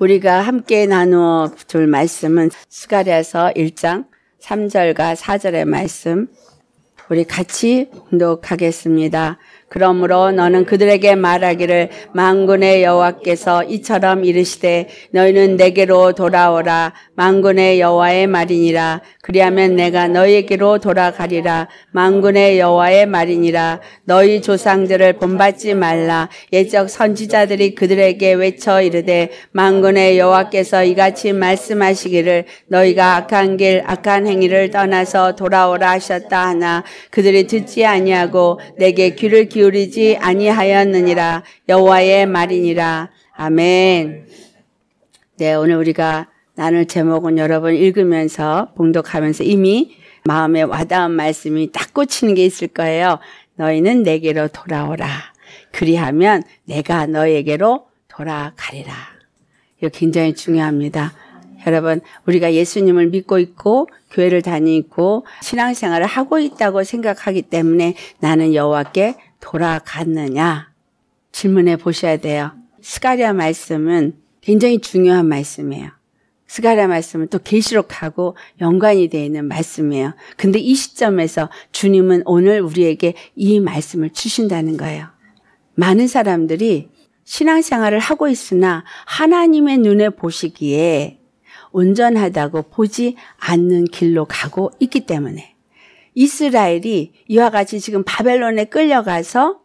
우리가 함께 나누어 줄 말씀은 스가랴서 1장 3절과 4절의 말씀 우리 같이 독하겠습니다. 그러므로 너는 그들에게 말하기를 망군의 여호와께서 이처럼 이르시되 너희는 내게로 돌아오라 망군의 여호와의 말이니라 그리하면 내가 너희에게로 돌아가리라 망군의 여호와의 말이니라 너희 조상들을 본받지 말라 예적 선지자들이 그들에게 외쳐 이르되 망군의 여호와께서 이같이 말씀하시기를 너희가 악한 길 악한 행위를 떠나서 돌아오라 하셨다 하나 그들이 듣지 아니하고 내게 귀를 기 기울이지 아니하였느니라 여호와의 말이니라 아멘. 네 오늘 우리가 나눌 제목은 여러분 읽으면서 봉독하면서 이미 마음에 와닿은 말씀이 딱 꽂히는 게 있을 거예요. 너희는 내게로 돌아오라. 그리하면 내가 너에게로 돌아가리라. 이거 굉장히 중요합니다. 여러분, 우리가 예수님을 믿고 있고 교회를 다니고 신앙생활을 하고 있다고 생각하기 때문에 나는 여호와께 돌아갔느냐 질문해 보셔야 돼요. 스가랴 말씀은 굉장히 중요한 말씀이에요. 스가랴 말씀은 또 계시록하고 연관이 되어 있는 말씀이에요. 근데 이 시점에서 주님은 오늘 우리에게 이 말씀을 주신다는 거예요. 많은 사람들이 신앙생활을 하고 있으나 하나님의 눈에 보시기에 온전하다고 보지 않는 길로 가고 있기 때문에 이스라엘이 이와 같이 지금 바벨론에 끌려가서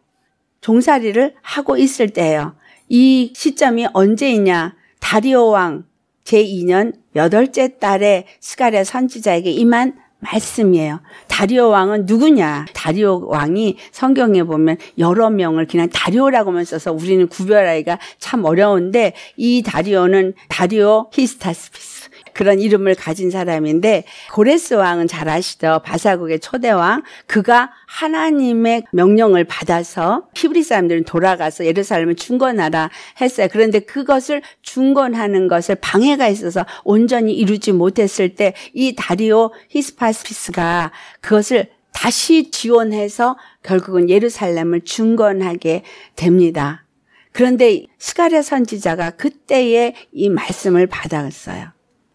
종살이를 하고 있을 때예요. 이 시점이 언제이냐? 다리오 왕 제2년 여덟째 달에 스가랴 선지자에게 임한 말씀이에요. 다리오 왕은 누구냐? 다리오 왕이 성경에 보면 여러 명을 그냥 다리오라고만 써서 우리는 구별하기가 참 어려운데 이 다리오는 다리오 히스타스피스 그런 이름을 가진 사람인데 고레스 왕은 잘 아시죠? 바사국의 초대 왕 그가 하나님의 명령을 받아서 히브리 사람들은 돌아가서 예루살렘을 중건하라 했어요. 그런데 그것을 중건하는 것을 방해가 있어서 온전히 이루지 못했을 때 이 다리오 히스파스피스가 그것을 다시 지원해서 결국은 예루살렘을 중건하게 됩니다. 그런데 스가랴 선지자가 그때의 이 말씀을 받았어요.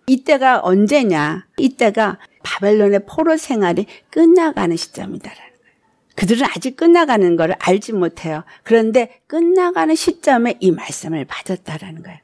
이때가 언제냐? 이때가 바벨론의 포로 생활이 끝나가는 시점이다 그들은 아직 끝나가는 것 알지 못해요. 그런데 끝나가는 시점에 이 말씀을 받았다라는 거예요.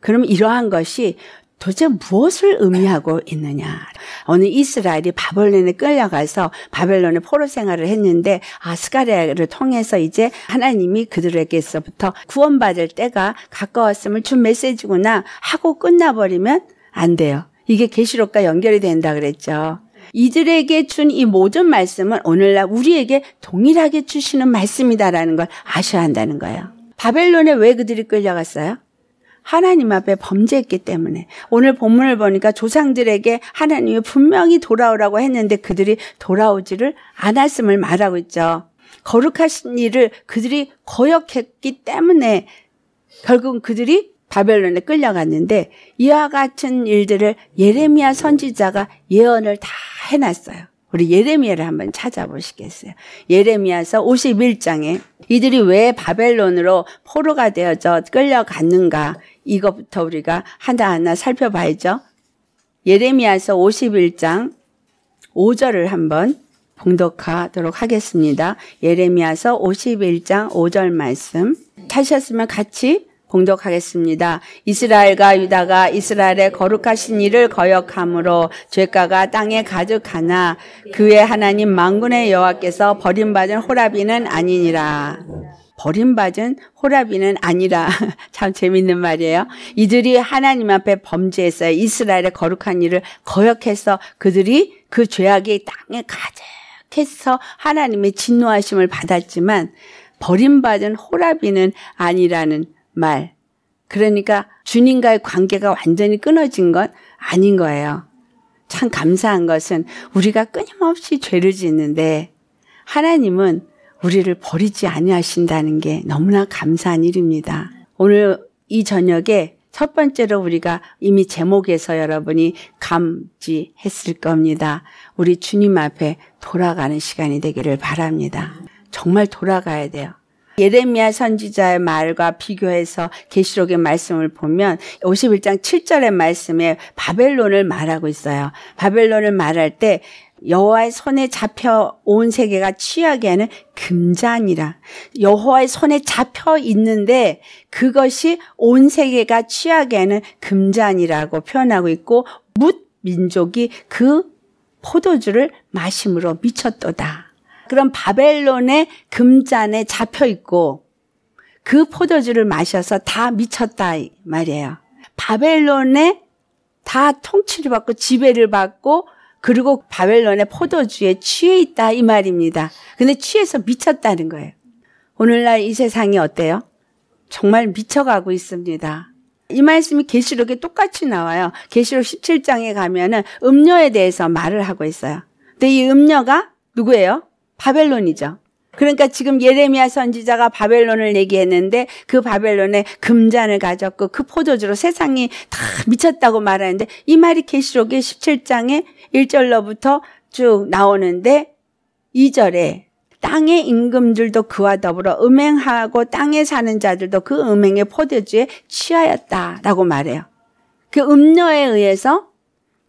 그럼 이러한 것이 도대체 무엇을 의미하고 있느냐. 어느 이스라엘이 바벨론에 끌려가서 바벨론의 포로 생활을 했는데 아스가랴를 통해서 이제 하나님이 그들에게서부터 구원받을 때가 가까웠음을 준 메시지구나 하고 끝나버리면 안 돼요. 이게 계시록과 연결이 된다 그랬죠. 이들에게 준 이 모든 말씀은 오늘날 우리에게 동일하게 주시는 말씀이다라는 걸 아셔야 한다는 거예요. 바벨론에 왜 그들이 끌려갔어요? 하나님 앞에 범죄했기 때문에 오늘 본문을 보니까 조상들에게 하나님이 분명히 돌아오라고 했는데 그들이 돌아오지를 않았음을 말하고 있죠. 거룩하신 일을 그들이 거역했기 때문에 결국 은 그들이 바벨론에 끌려갔는데 이와 같은 일들을 예레미야 선지자가 예언을 다 해놨어요. 우리 예레미야를 한번 찾아보시겠어요? 예레미야서 51장에 이들이 왜 바벨론으로 포로가 되어져 끌려갔는가 이것부터 우리가 하나하나 살펴봐야죠. 예레미야서 51장 5절을 한번 봉독하도록 하겠습니다. 예레미야서 51장 5절 말씀 하셨으면 같이 공격하겠습니다. 이스라엘과 유다가 이스라엘의 거룩하신 이를 거역함으로 죄가가 땅에 가득하나 그의 하나님 망군의 여호와께서 버림받은 호라비는 아니니라. 버림받은 호라비는 아니라 참 재밌는 말이에요. 이들이 하나님 앞에 범죄했어요. 이스라엘의 거룩한 일을 거역해서 그들이 그 죄악이 땅에 가득해서 하나님의 진노하심을 받았지만 버림받은 호라비는 아니라는 말. 그러니까 주님과의 관계가 완전히 끊어진 건 아닌 거예요. 참 감사한 것은 우리가 끊임없이 죄를 짓는데 하나님은 우리를 버리지 아니하신다는 게 너무나 감사한 일입니다. 오늘 이 저녁에 첫 번째로 우리가 이미 제목에서 여러분이 감지했을 겁니다. 우리 주님 앞에 돌아가는 시간이 되기를 바랍니다. 정말 돌아가야 돼요. 예레미야 선지자의 말과 비교해서 계시록의 말씀을 보면 51장 7절의 말씀에 바벨론을 말하고 있어요. 바벨론을 말할 때 여호와의 손에 잡혀 온 세계가 취하게 하는 금잔이라. 여호와의 손에 잡혀 있는데 그것이 온 세계가 취하게 하는 금잔이라고 표현하고 있고 뭇 민족이 그 포도주를 마심으로 미쳤도다. 그런 바벨론의 금잔에 잡혀 있고 그 포도주를 마셔서 다 미쳤다 이 말이에요. 바벨론에 다 통치를 받고 지배를 받고 그리고 바벨론의 포도주에 취해 있다 이 말입니다. 근데 취해서 미쳤다는 거예요. 오늘날 이 세상이 어때요? 정말 미쳐가고 있습니다. 이 말씀이 계시록에 똑같이 나와요. 계시록 17장에 가면은 음료에 대해서 말을 하고 있어요. 근데 이 음료가 누구예요? 바벨론이죠. 그러니까 지금 예레미야 선지자가 바벨론을 얘기했는데 그 바벨론에 금잔을 가졌고 그 포도주로 세상이 다 미쳤다고 말하는데 이 말이 계시록의 17장에 1절로부터 쭉 나오는데 2절에 땅의 임금들도 그와 더불어 음행하고 땅에 사는 자들도 그 음행의 포도주에 취하였다라고 말해요. 그 음료에 의해서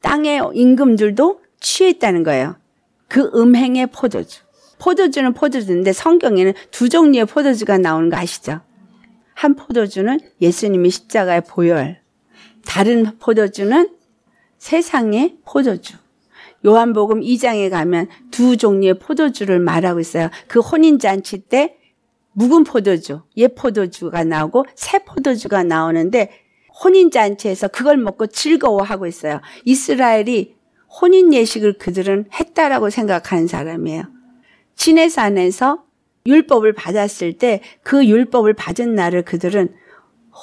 땅의 임금들도 취했다는 거예요. 그 음행의 포도주. 포도주는 포도주인데 성경에는 두 종류의 포도주가 나오는 거 아시죠? 한 포도주는 예수님이 십자가의 보혈, 다른 포도주는 세상의 포도주. 요한복음 2장에 가면 두 종류의 포도주를 말하고 있어요. 그 혼인잔치 때 묵은 포도주, 옛 포도주가 나오고 새 포도주가 나오는데 혼인잔치에서 그걸 먹고 즐거워하고 있어요. 이스라엘이 혼인 예식을 그들은 했다라고 생각하는 사람이에요. 시내산에서 율법을 받았을 때 그 율법을 받은 날을 그들은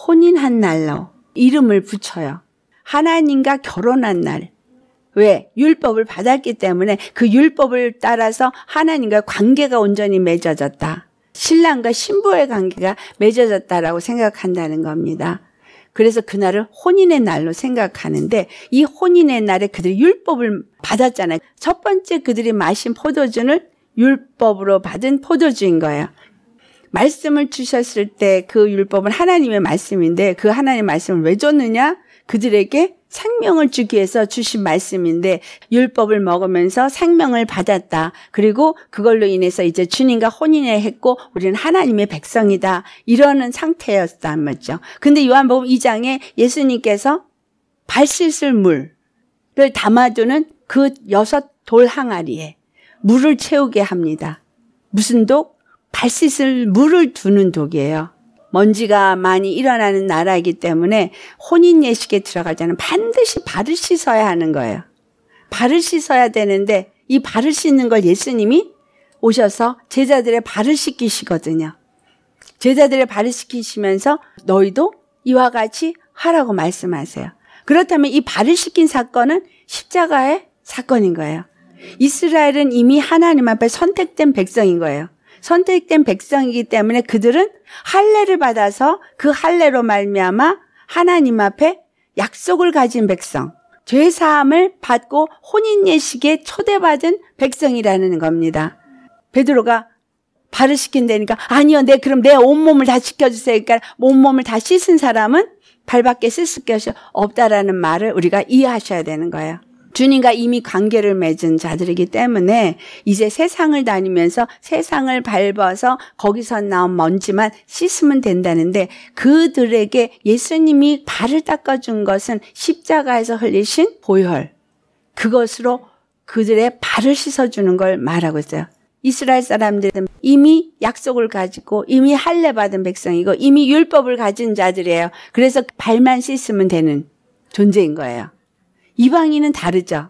혼인한 날로 이름을 붙여요. 하나님과 결혼한 날. 왜? 율법을 받았기 때문에 그 율법을 따라서 하나님과 관계가 온전히 맺어졌다. 신랑과 신부의 관계가 맺어졌다라고 생각한다는 겁니다. 그래서 그날을 혼인의 날로 생각하는데 이 혼인의 날에 그들이 율법을 받았잖아요. 첫 번째 그들이 마신 포도주는 율법으로 받은 포도주인 거예요. 말씀을 주셨을 때 그 율법은 하나님의 말씀인데 그 하나님의 말씀을 왜 줬느냐? 그들에게 생명을 주기 위해서 주신 말씀인데 율법을 먹으면서 생명을 받았다. 그리고 그걸로 인해서 이제 주님과 혼인해 했고 우리는 하나님의 백성이다. 이러는 상태였단 말이죠. 근데 요한복음 2장에 예수님께서 발 씻을 물을 담아두는 그 여섯 돌 항아리에 물을 채우게 합니다. 무슨 독? 발씻을 물을 두는 독이에요. 먼지가 많이 일어나는 나라이기 때문에 혼인 예식에 들어갈 때는 반드시 발을 씻어야 하는 거예요. 발을 씻어야 되는데 이 발을 씻는 걸 예수님이 오셔서 제자들의 발을 씻기시거든요. 제자들의 발을 씻기시면서 너희도 이와 같이 하라고 말씀하세요. 그렇다면 이 발을 씻긴 사건은 십자가의 사건인 거예요. 이스라엘은 이미 하나님 앞에 선택된 백성인 거예요. 선택된 백성이기 때문에 그들은 할례를 받아서 그 할례로 말미암아 하나님 앞에 약속을 가진 백성, 죄 사함을 받고 혼인 예식에 초대받은 백성이라는 겁니다. 베드로가 발을 시킨다니까 아니요, 네 그럼 내 온몸을 다 씻겨주세요. 그러니까 온몸을 다 씻은 사람은 발밖에 씻을 것이 없다라는 말을 우리가 이해하셔야 되는 거예요. 주님과 이미 관계를 맺은 자들이기 때문에 이제 세상을 다니면서 세상을 밟아서 거기서 나온 먼지만 씻으면 된다는데 그들에게 예수님이 발을 닦아준 것은 십자가에서 흘리신 보혈. 그것으로 그들의 발을 씻어주는 걸 말하고 있어요. 이스라엘 사람들은 이미 약속을 가지고 이미 할례 받은 백성이고 이미 율법을 가진 자들이에요. 그래서 발만 씻으면 되는 존재인 거예요. 이방인은 다르죠.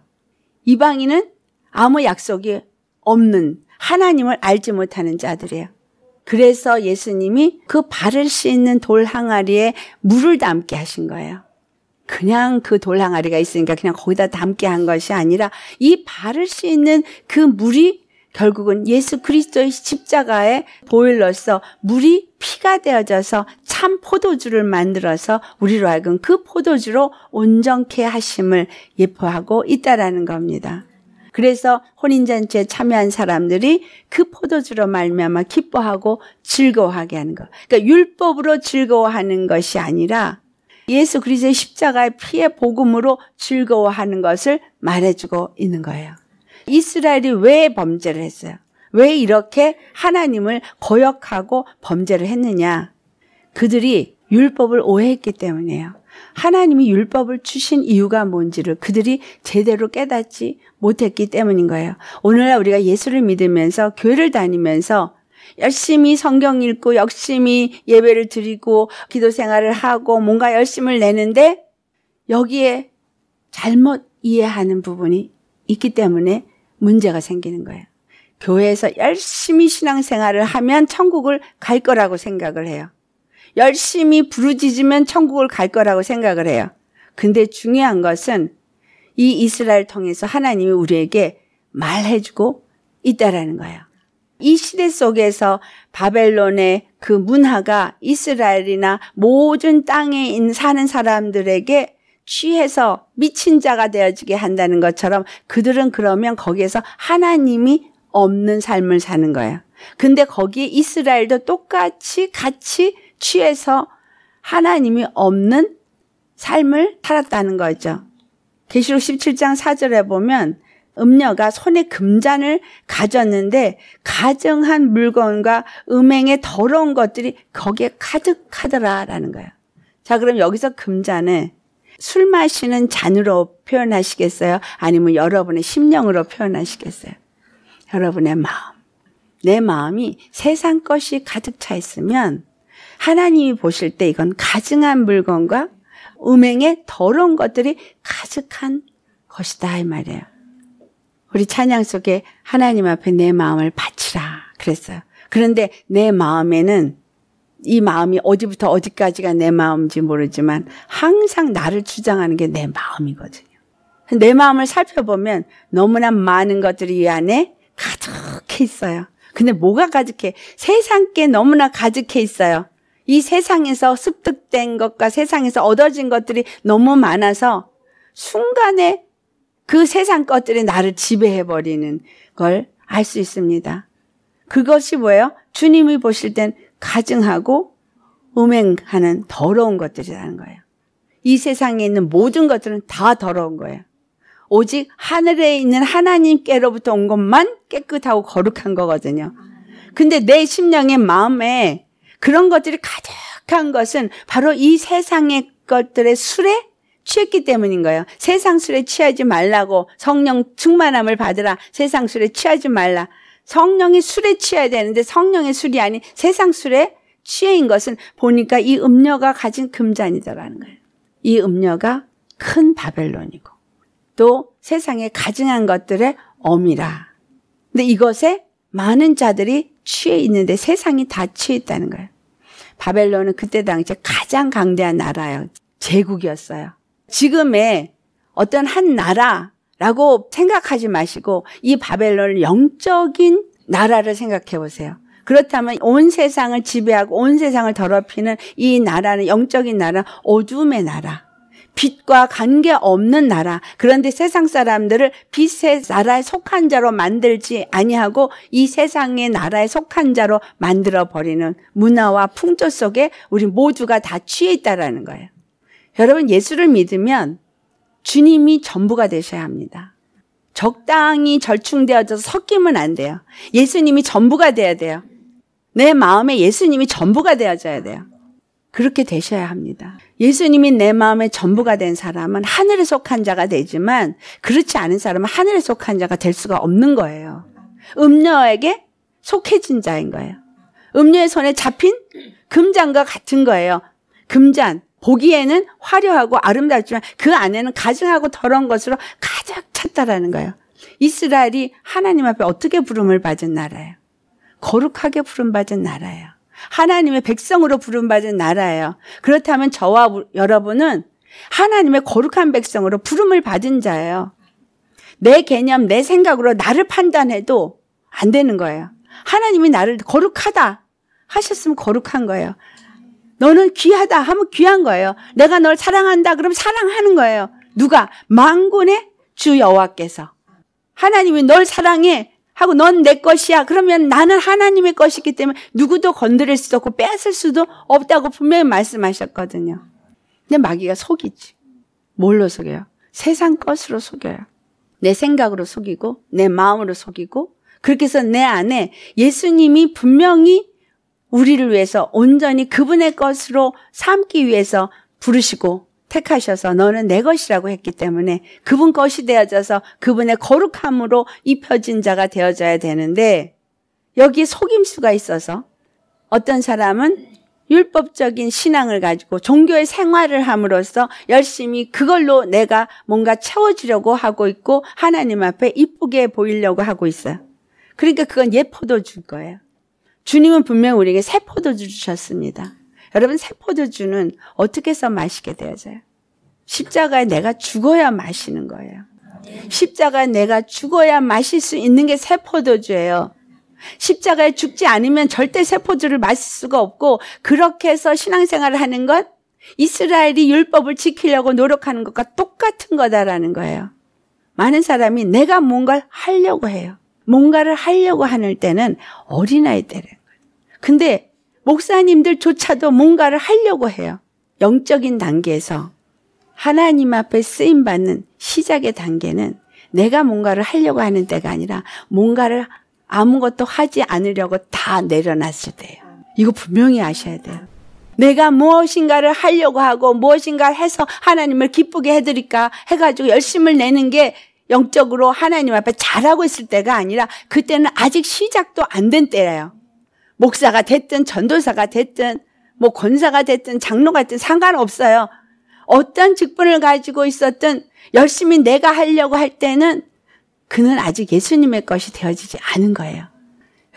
이방인은 아무 약속이 없는 하나님을 알지 못하는 자들이에요. 그래서 예수님이 그 발을 씻는 돌 항아리에 물을 담게 하신 거예요. 그냥 그 돌 항아리가 있으니까 그냥 거기다 담게 한 것이 아니라 이 발을 씻는 그 물이 결국은 예수 그리스도의 십자가의 보일러서 물이 피가 되어져서 참 포도주를 만들어서 우리로 하여금 그 포도주로 온전케 하심을 예포하고 있다라는 겁니다. 그래서 혼인잔치에 참여한 사람들이 그 포도주로 말미암아 기뻐하고 즐거워하게 하는 것. 그러니까 율법으로 즐거워하는 것이 아니라 예수 그리스도의 십자가의 피의 복음으로 즐거워하는 것을 말해주고 있는 거예요. 이스라엘이 왜 범죄를 했어요? 왜 이렇게 하나님을 거역하고 범죄를 했느냐? 그들이 율법을 오해했기 때문이에요. 하나님이 율법을 주신 이유가 뭔지를 그들이 제대로 깨닫지 못했기 때문인 거예요. 오늘날 우리가 예수를 믿으면서 교회를 다니면서 열심히 성경 읽고 열심히 예배를 드리고 기도 생활을 하고 뭔가 열심을 내는데 여기에 잘못 이해하는 부분이 있기 때문에 문제가 생기는 거예요. 교회에서 열심히 신앙생활을 하면 천국을 갈 거라고 생각을 해요. 열심히 부르짖으면 천국을 갈 거라고 생각을 해요. 근데 중요한 것은 이 이스라엘 통해서 하나님이 우리에게 말해주고 있다라는 거예요. 이 시대 속에서 바벨론의 그 문화가 이스라엘이나 모든 땅에 사는 사람들에게 취해서 미친 자가 되어지게 한다는 것처럼 그들은 그러면 거기에서 하나님이 없는 삶을 사는 거예요. 근데 거기에 이스라엘도 똑같이 같이 취해서 하나님이 없는 삶을 살았다는 거죠. 계시록 17장 4절에 보면 음녀가 손에 금잔을 가졌는데 가정한 물건과 음행의 더러운 것들이 거기에 가득하더라라는 거예요. 자, 그럼 여기서 금잔에 술 마시는 잔으로 표현하시겠어요? 아니면 여러분의 심령으로 표현하시겠어요? 여러분의 마음. 내 마음이 세상 것이 가득 차 있으면 하나님이 보실 때 이건 가증한 물건과 음행의 더러운 것들이 가득한 것이다 이 말이에요. 우리 찬양 속에 하나님 앞에 내 마음을 바치라 그랬어요. 그런데 내 마음에는 이 마음이 어디부터 어디까지가 내 마음인지 모르지만 항상 나를 주장하는 게 내 마음이거든요. 내 마음을 살펴보면 너무나 많은 것들이 이 안에 가득해 있어요. 근데 뭐가 가득해? 세상께 너무나 가득해 있어요. 이 세상에서 습득된 것과 세상에서 얻어진 것들이 너무 많아서 순간에 그 세상 것들이 나를 지배해버리는 걸 알 수 있습니다. 그것이 뭐예요? 주님이 보실 땐 가증하고 음행하는 더러운 것들이라는 거예요. 이 세상에 있는 모든 것들은 다 더러운 거예요. 오직 하늘에 있는 하나님께로부터 온 것만 깨끗하고 거룩한 거거든요. 근데 내 심령의 마음에 그런 것들이 가득한 것은 바로 이 세상의 것들의 술에 취했기 때문인 거예요. 세상 술에 취하지 말라고 성령 충만함을 받으라. 세상 술에 취하지 말라. 성령의 술에 취해야 되는데 성령의 술이 아닌 세상 술에 취해인 것은 보니까 이 음료가 가진 금잔이더라는 거예요. 이 음료가 큰 바벨론이고 또 세상에 가증한 것들의 엄이라. 근데 이것에 많은 자들이 취해 있는데 세상이 다 취해 있다는 거예요. 바벨론은 그때 당시 가장 강대한 나라예요. 제국이었어요. 지금의 어떤 한 나라, 라고 생각하지 마시고 이 바벨론을 영적인 나라를 생각해 보세요. 그렇다면 온 세상을 지배하고 온 세상을 더럽히는 이 나라는 영적인 나라, 어둠의 나라. 빛과 관계없는 나라. 그런데 세상 사람들을 빛의 나라에 속한 자로 만들지 아니하고 이 세상의 나라에 속한 자로 만들어 버리는 문화와 풍조 속에 우리 모두가 다 취해 있다라는 거예요. 여러분 예수를 믿으면 주님이 전부가 되셔야 합니다. 적당히 절충되어져서 섞이면 안 돼요. 예수님이 전부가 돼야 돼요. 내 마음에 예수님이 전부가 되어져야 돼요. 그렇게 되셔야 합니다. 예수님이 내마음에 전부가 된 사람은 하늘에 속한 자가 되지만 그렇지 않은 사람은 하늘에 속한 자가 될 수가 없는 거예요. 음녀에게 속해진 자인 거예요. 음녀의 손에 잡힌 금잔과 같은 거예요. 금잔. 보기에는 화려하고 아름답지만 그 안에는 가증하고 더러운 것으로 가득 찼다라는 거예요. 이스라엘이 하나님 앞에 어떻게 부름을 받은 나라예요? 거룩하게 부름받은 나라예요. 하나님의 백성으로 부름받은 나라예요. 그렇다면 저와 여러분은 하나님의 거룩한 백성으로 부름을 받은 자예요. 내 개념, 내 생각으로 나를 판단해도 안 되는 거예요. 하나님이 나를 거룩하다 하셨으면 거룩한 거예요. 너는 귀하다 하면 귀한 거예요. 내가 널 사랑한다 그럼 사랑하는 거예요. 누가? 망군의 주 여호와께서. 하나님이 널 사랑해 하고 넌 내 것이야. 그러면 나는 하나님의 것이기 때문에 누구도 건드릴 수도 없고 뺏을 수도 없다고 분명히 말씀하셨거든요. 근데 마귀가 속이지. 뭘로 속여요? 세상 것으로 속여요. 내 생각으로 속이고 내 마음으로 속이고 그렇게 해서 내 안에 예수님이 분명히 우리를 위해서 온전히 그분의 것으로 삼기 위해서 부르시고 택하셔서 너는 내 것이라고 했기 때문에 그분 것이 되어져서 그분의 거룩함으로 입혀진 자가 되어져야 되는데 여기에 속임수가 있어서 어떤 사람은 율법적인 신앙을 가지고 종교의 생활을 함으로써 열심히 그걸로 내가 뭔가 채워지려고 하고 있고 하나님 앞에 이쁘게 보이려고 하고 있어요. 그러니까 그건 예포도 줄 거예요. 주님은 분명 우리에게 새 포도주 주셨습니다. 여러분 새 포도주는 어떻게 해서 마시게 되어져요? 십자가에 내가 죽어야 마시는 거예요. 십자가에 내가 죽어야 마실 수 있는 게 새 포도주예요. 십자가에 죽지 않으면 절대 새 포도주를 마실 수가 없고 그렇게 해서 신앙생활을 하는 것 이스라엘이 율법을 지키려고 노력하는 것과 똑같은 거다라는 거예요. 많은 사람이 내가 뭔가 하려고 해요. 뭔가를 하려고 하는 때는 어린아이 때라는 거예요. 근데 목사님들조차도 뭔가를 하려고 해요. 영적인 단계에서 하나님 앞에 쓰임 받는 시작의 단계는 내가 뭔가를 하려고 하는 때가 아니라 뭔가를 아무것도 하지 않으려고 다 내려놨을 때예요. 이거 분명히 아셔야 돼요. 내가 무엇인가를 하려고 하고 무엇인가 해서 하나님을 기쁘게 해드릴까 해가지고 열심을 내는 게 영적으로 하나님 앞에 잘하고 있을 때가 아니라 그때는 아직 시작도 안 된 때예요. 목사가 됐든 전도사가 됐든 뭐 권사가 됐든 장로가 됐든 상관없어요. 어떤 직분을 가지고 있었든 열심히 내가 하려고 할 때는 그는 아직 예수님의 것이 되어지지 않은 거예요.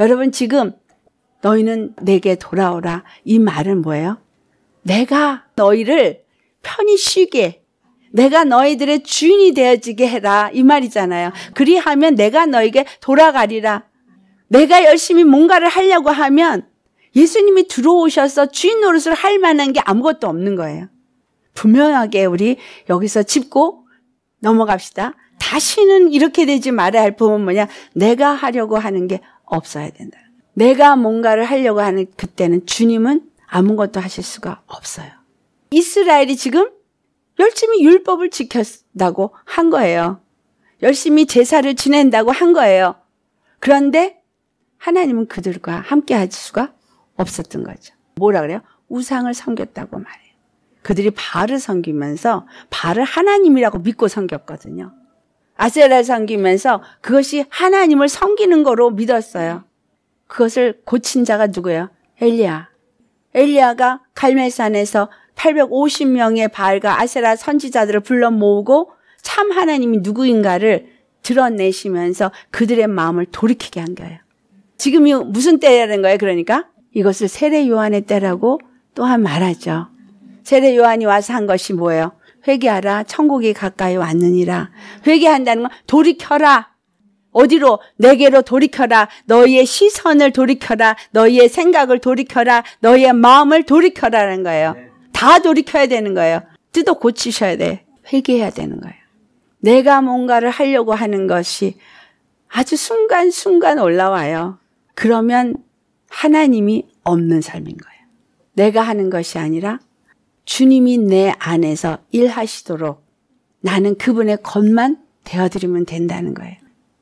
여러분 지금 너희는 내게 돌아오라 이 말은 뭐예요? 내가 너희를 편히 쉬게 내가 너희들의 주인이 되어지게 해라. 이 말이잖아요. 그리하면 내가 너에게 돌아가리라. 내가 열심히 뭔가를 하려고 하면 예수님이 들어오셔서 주인 노릇을 할 만한 게 아무것도 없는 거예요. 분명하게 우리 여기서 짚고 넘어갑시다. 다시는 이렇게 되지 말아야 할 부분은 뭐냐? 내가 하려고 하는 게 없어야 된다. 내가 뭔가를 하려고 하는 그때는 주님은 아무것도 하실 수가 없어요. 이스라엘이 지금 열심히 율법을 지켰다고 한 거예요. 열심히 제사를 지낸다고 한 거예요. 그런데 하나님은 그들과 함께 할 수가 없었던 거죠. 뭐라 그래요? 우상을 섬겼다고 말해요. 그들이 발을 섬기면서 발을 하나님이라고 믿고 섬겼거든요. 아세라를 섬기면서 그것이 하나님을 섬기는 거로 믿었어요. 그것을 고친 자가 누구예요? 엘리야. 엘리야가 갈멜산에서 850명의 바알과 아세라 선지자들을 불러 모으고 참 하나님이 누구인가를 드러내시면서 그들의 마음을 돌이키게 한 거예요. 지금이 무슨 때라는 거예요, 그러니까? 이것을 세례 요한의 때라고 또한 말하죠. 세례 요한이 와서 한 것이 뭐예요? 회개하라, 천국이 가까이 왔느니라. 회개한다는 건 돌이켜라. 어디로 내게로 돌이켜라 너희의 시선을 돌이켜라 너희의 생각을 돌이켜라 너희의 마음을 돌이켜라는 거예요. 네. 다 돌이켜야 되는 거예요. 뜯어 고치셔야 돼. 회개해야 되는 거예요. 내가 뭔가를 하려고 하는 것이 아주 순간순간 올라와요. 그러면 하나님이 없는 삶인 거예요. 내가 하는 것이 아니라 주님이 내 안에서 일하시도록 나는 그분의 것만 되어드리면 된다는 거예요.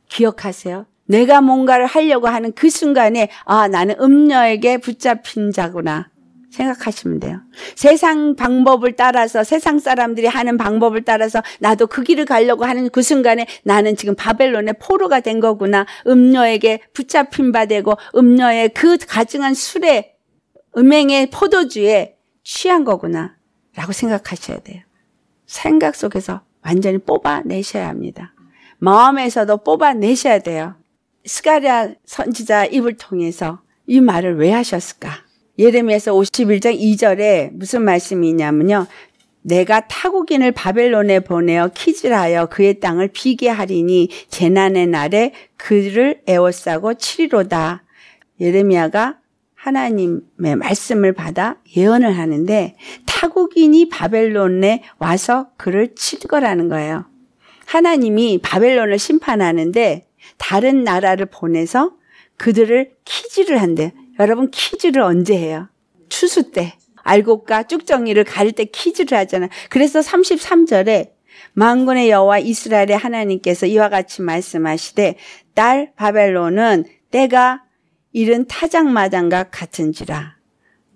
기억하세요. 내가 뭔가를 하려고 하는 그 순간에 아 나는 음녀에게 붙잡힌 자구나. 생각하시면 돼요. 세상 방법을 따라서 세상 사람들이 하는 방법을 따라서 나도 그 길을 가려고 하는 그 순간에 나는 지금 바벨론의 포로가 된 거구나. 음녀에게 붙잡힌 바 되고 음녀의 그 가증한 술에 음행의 포도주에 취한 거구나. 라고 생각하셔야 돼요. 생각 속에서 완전히 뽑아내셔야 합니다. 마음에서도 뽑아내셔야 돼요. 스가리아 선지자 입을 통해서 이 말을 왜 하셨을까? 예레미야서 51장 2절에 무슨 말씀이 있냐면요. 내가 타국인을 바벨론에 보내어 키질하여 그의 땅을 비게 하리니 재난의 날에 그를 애워싸고 치리로다. 예레미야가 하나님의 말씀을 받아 예언을 하는데 타국인이 바벨론에 와서 그를 칠 거라는 거예요. 하나님이 바벨론을 심판하는데 다른 나라를 보내서 그들을 키질을 한대요. 여러분 퀴즈를 언제 해요? 추수 때. 알곡과 쭉정이를 가릴 때 퀴즈를 하잖아. 그래서 33절에 망군의 여호와 이스라엘의 하나님께서 이와 같이 말씀하시되 딸 바벨론은 때가 이른 타작마당과 같은지라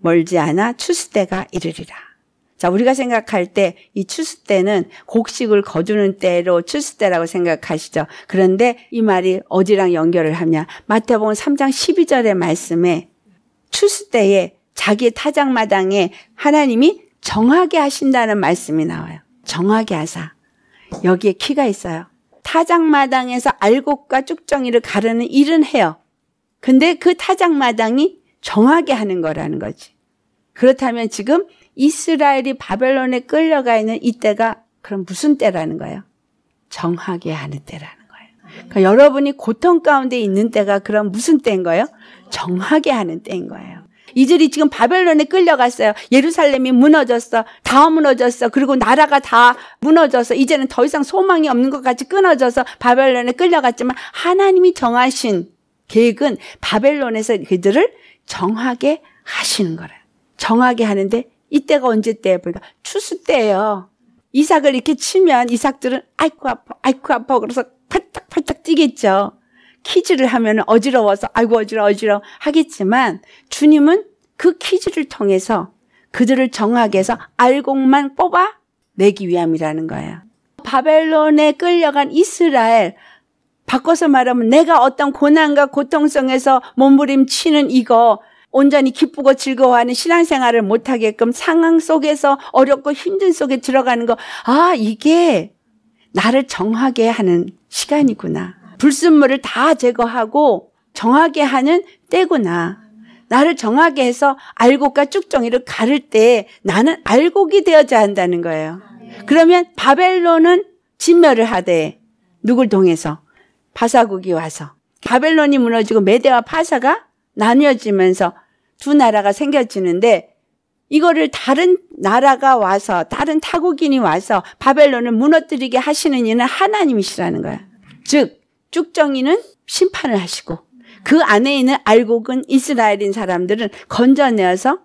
멀지 않아 추수때가 이르리라. 자, 우리가 생각할 때 이 추수 때는 곡식을 거두는 때로 추수 때라고 생각하시죠. 그런데 이 말이 어디랑 연결을 하냐? 마태복음 3장 12절의 말씀에 추수 때에 자기 타작 마당에 하나님이 정하게 하신다는 말씀이 나와요. 정하게 하사. 여기에 키가 있어요. 타작 마당에서 알곡과 쭉정이를 가르는 일은 해요. 근데 그 타작 마당이 정하게 하는 거라는 거지. 그렇다면 지금 이스라엘이 바벨론에 끌려가 있는 이때가 그럼 무슨 때라는 거예요? 정하게 하는 때라는 거예요. 그러니까 여러분이 고통 가운데 있는 때가 그럼 무슨 때인 거예요? 정하게 하는 때인 거예요. 이들이 지금 바벨론에 끌려갔어요. 예루살렘이 무너졌어. 다 무너졌어. 그리고 나라가 다 무너져서 이제는 더 이상 소망이 없는 것 같이 끊어져서 바벨론에 끌려갔지만 하나님이 정하신 계획은 바벨론에서 그들을 정하게 하시는 거라. 정하게 하는데 이때가 언제 때예요? 니까 그러니까 추수 때예요. 이삭을 이렇게 치면 이삭들은 아이쿠 아파, 아이쿠 아파 그래서 팔딱팔딱 뛰겠죠. 키즈를 하면 어지러워서 아이고 어지러 어지러 하겠지만 주님은 그 키즈를 통해서 그들을 정하게 해서 알곡만 뽑아 내기 위함이라는 거예요. 바벨론에 끌려간 이스라엘 바꿔서 말하면 내가 어떤 고난과 고통 속에서 몸부림치는 이거 온전히 기쁘고 즐거워하는 신앙생활을 못하게끔 상황 속에서 어렵고 힘든 속에 들어가는 거, 아, 이게 나를 정하게 하는 시간이구나. 불순물을 다 제거하고 정하게 하는 때구나. 나를 정하게 해서 알곡과 쭉정이를 가를 때 나는 알곡이 되어야 한다는 거예요. 그러면 바벨론은 진멸을 하되 누굴 통해서 바사국이 와서 바벨론이 무너지고 메대와 파사가 나뉘어지면서 두 나라가 생겨지는데 이거를 다른 나라가 와서 다른 타국인이 와서 바벨론을 무너뜨리게 하시는 이는 하나님이시라는 거야. 즉 쭉정이는 심판을 하시고 그 안에 있는 알곡은 이스라엘인 사람들은 건져내어서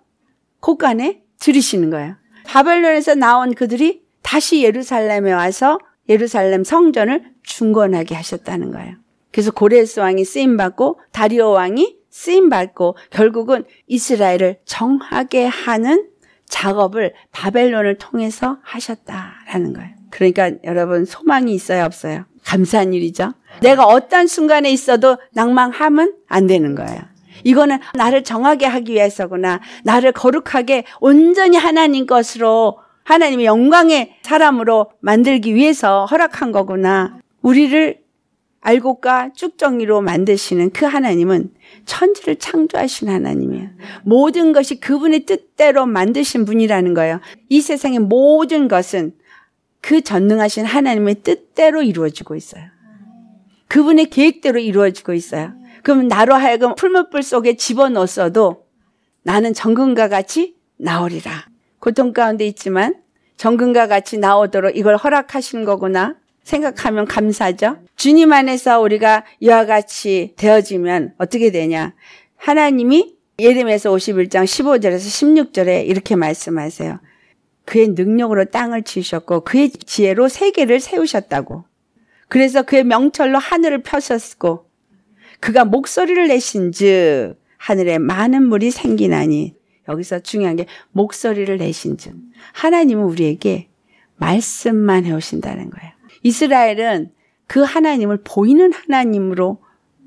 곳간에 들이시는 거예요. 바벨론에서 나온 그들이 다시 예루살렘에 와서 예루살렘 성전을 중건하게 하셨다는 거예요. 그래서 고레스 왕이 쓰임받고 다리오 왕이 쓰임 받고 결국은 이스라엘을 정하게 하는 작업을 바벨론을 통해서 하셨다라는 거예요. 그러니까 여러분 소망이 있어야 없어요. 감사한 일이죠. 내가 어떤 순간에 있어도 낭망하면 안 되는 거예요. 이거는 나를 정하게 하기 위해서구나. 나를 거룩하게 온전히 하나님 것으로 하나님의 영광의 사람으로 만들기 위해서 허락한 거구나. 우리를 알곡과 쭉정이로 만드시는 그 하나님은 천지를 창조하신 하나님이에요. 모든 것이 그분의 뜻대로 만드신 분이라는 거예요. 이 세상의 모든 것은 그 전능하신 하나님의 뜻대로 이루어지고 있어요. 그분의 계획대로 이루어지고 있어요. 그럼 나로 하여금 풀무불 속에 집어넣었어도 나는 정금과 같이 나오리라. 고통 가운데 있지만 정금과 같이 나오도록 이걸 허락하신 거구나 생각하면 감사죠. 주님 안에서 우리가 이와 같이 되어지면 어떻게 되냐. 하나님이 예림에서 51장 15절에서 16절에 이렇게 말씀하세요. 그의 능력으로 땅을 지으셨고 그의 지혜로 세계를 세우셨다고. 그래서 그의 명철로 하늘을 펴셨고 그가 목소리를 내신 즉 하늘에 많은 물이 생기나니 여기서 중요한 게 목소리를 내신 즉 하나님은 우리에게 말씀만 해오신다는 거예요. 이스라엘은 그 하나님을 보이는 하나님으로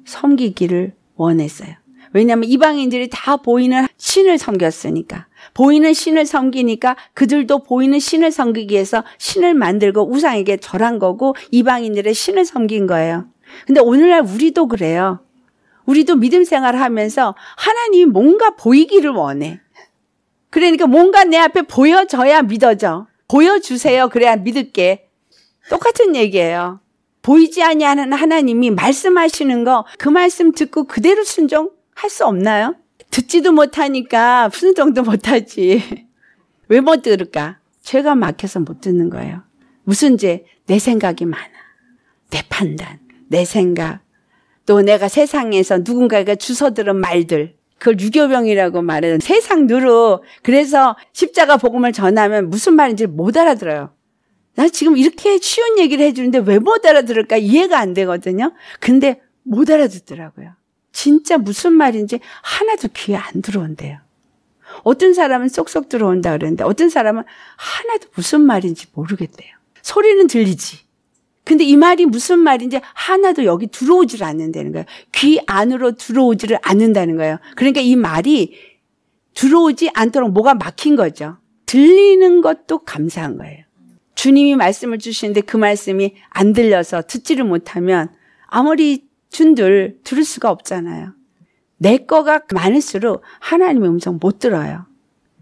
섬기기를 원했어요. 왜냐하면 이방인들이 다 보이는 신을 섬겼으니까. 보이는 신을 섬기니까 그들도 보이는 신을 섬기기 위해서 신을 만들고 우상에게 절한 거고 이방인들의 신을 섬긴 거예요. 근데 오늘날 우리도 그래요. 우리도 믿음 생활을 하면서 하나님이 뭔가 보이기를 원해. 그러니까 뭔가 내 앞에 보여져야 믿어져. 보여주세요. 그래야 믿을게. 똑같은 얘기예요. 보이지 아니하는 하나님이 말씀하시는 거 그 말씀 듣고 그대로 순종할 수 없나요? 듣지도 못하니까 순종도 못하지. 왜 못 들을까? 죄가 막혀서 못 듣는 거예요. 무슨 죄? 내 생각이 많아. 내 판단, 내 생각. 또 내가 세상에서 누군가가 주워들은 말들. 그걸 유교병이라고 말해요. 세상 누로. 그래서 십자가 복음을 전하면 무슨 말인지 못 알아들어요. 나 지금 이렇게 쉬운 얘기를 해주는데 왜 못 알아들을까 이해가 안 되거든요. 근데 못 알아듣더라고요. 진짜 무슨 말인지 하나도 귀에 안 들어온대요. 어떤 사람은 쏙쏙 들어온다 그랬는데 어떤 사람은 하나도 무슨 말인지 모르겠대요. 소리는 들리지. 근데 이 말이 무슨 말인지 하나도 여기 들어오질 않는다는 거예요. 귀 안으로 들어오지를 않는다는 거예요. 그러니까 이 말이 들어오지 않도록 뭐가 막힌 거죠. 들리는 것도 감사한 거예요. 주님이 말씀을 주시는데 그 말씀이 안 들려서 듣지를 못하면 아무리 준들 들을 수가 없잖아요. 내 거가 많을수록 하나님의 음성 못 들어요.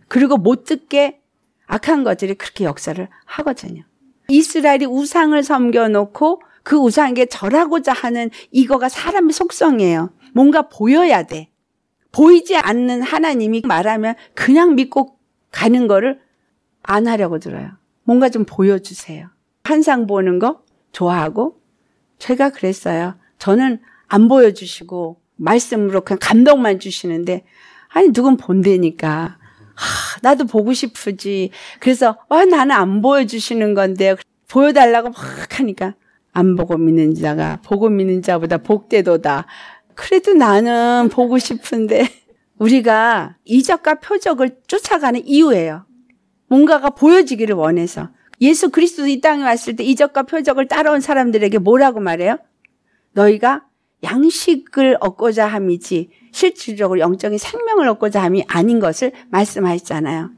그리고 못 듣게 악한 것들이 그렇게 역사를 하거든요. 이스라엘이 우상을 섬겨놓고 그 우상에게 절하고자 하는 이거가 사람의 속성이에요. 뭔가 보여야 돼. 보이지 않는 하나님이 말하면 그냥 믿고 가는 거를 안 하려고 들어요. 뭔가 좀 보여주세요. 환상 보는 거 좋아하고 제가 그랬어요. 저는 안 보여주시고 말씀으로 그냥 감동만 주시는데 아니 누군 본대니까 하, 나도 보고 싶지 그래서 와 아, 나는 안 보여주시는 건데 보여달라고 막 하니까 안 보고 믿는 자가 보고 믿는 자보다 복대도다. 그래도 나는 보고 싶은데 우리가 이적과 표적을 쫓아가는 이유예요. 뭔가가 보여지기를 원해서 예수 그리스도 이 땅에 왔을 때 이적과 표적을 따라온 사람들에게 뭐라고 말해요? 너희가 양식을 얻고자 함이지 실질적으로 영적인 생명을 얻고자 함이 아닌 것을 말씀하셨잖아요.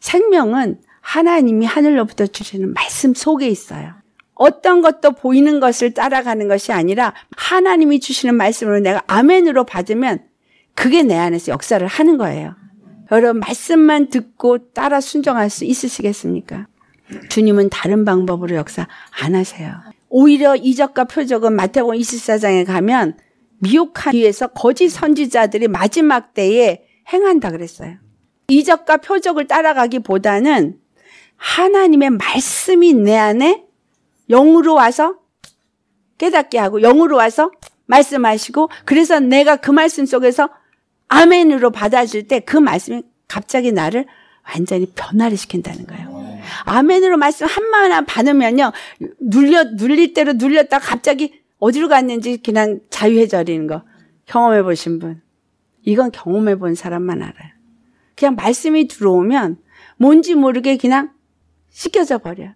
생명은 하나님이 하늘로부터 주시는 말씀 속에 있어요. 어떤 것도 보이는 것을 따라가는 것이 아니라 하나님이 주시는 말씀으로 내가 아멘으로 받으면 그게 내 안에서 역사를 하는 거예요. 여러분 말씀만 듣고 따라 순종할 수 있으시겠습니까? 주님은 다른 방법으로 역사 안 하세요. 오히려 이적과 표적은 마태복음 24장에 가면 미혹한 뒤에서 거짓 선지자들이 마지막 때에 행한다 그랬어요. 이적과 표적을 따라가기보다는 하나님의 말씀이 내 안에 영으로 와서 깨닫게 하고 영으로 와서 말씀하시고 그래서 내가 그 말씀 속에서 아멘으로 받아줄 때 그 말씀이 갑자기 나를 완전히 변화를 시킨다는 거예요. 아멘으로 말씀 한마나 받으면요. 눌려, 눌릴 대로 눌렸다 가 갑자기 어디로 갔는지 그냥 자유해져리는 거. 경험해 보신 분. 이건 경험해 본 사람만 알아요. 그냥 말씀이 들어오면 뭔지 모르게 그냥 씻겨져 버려요.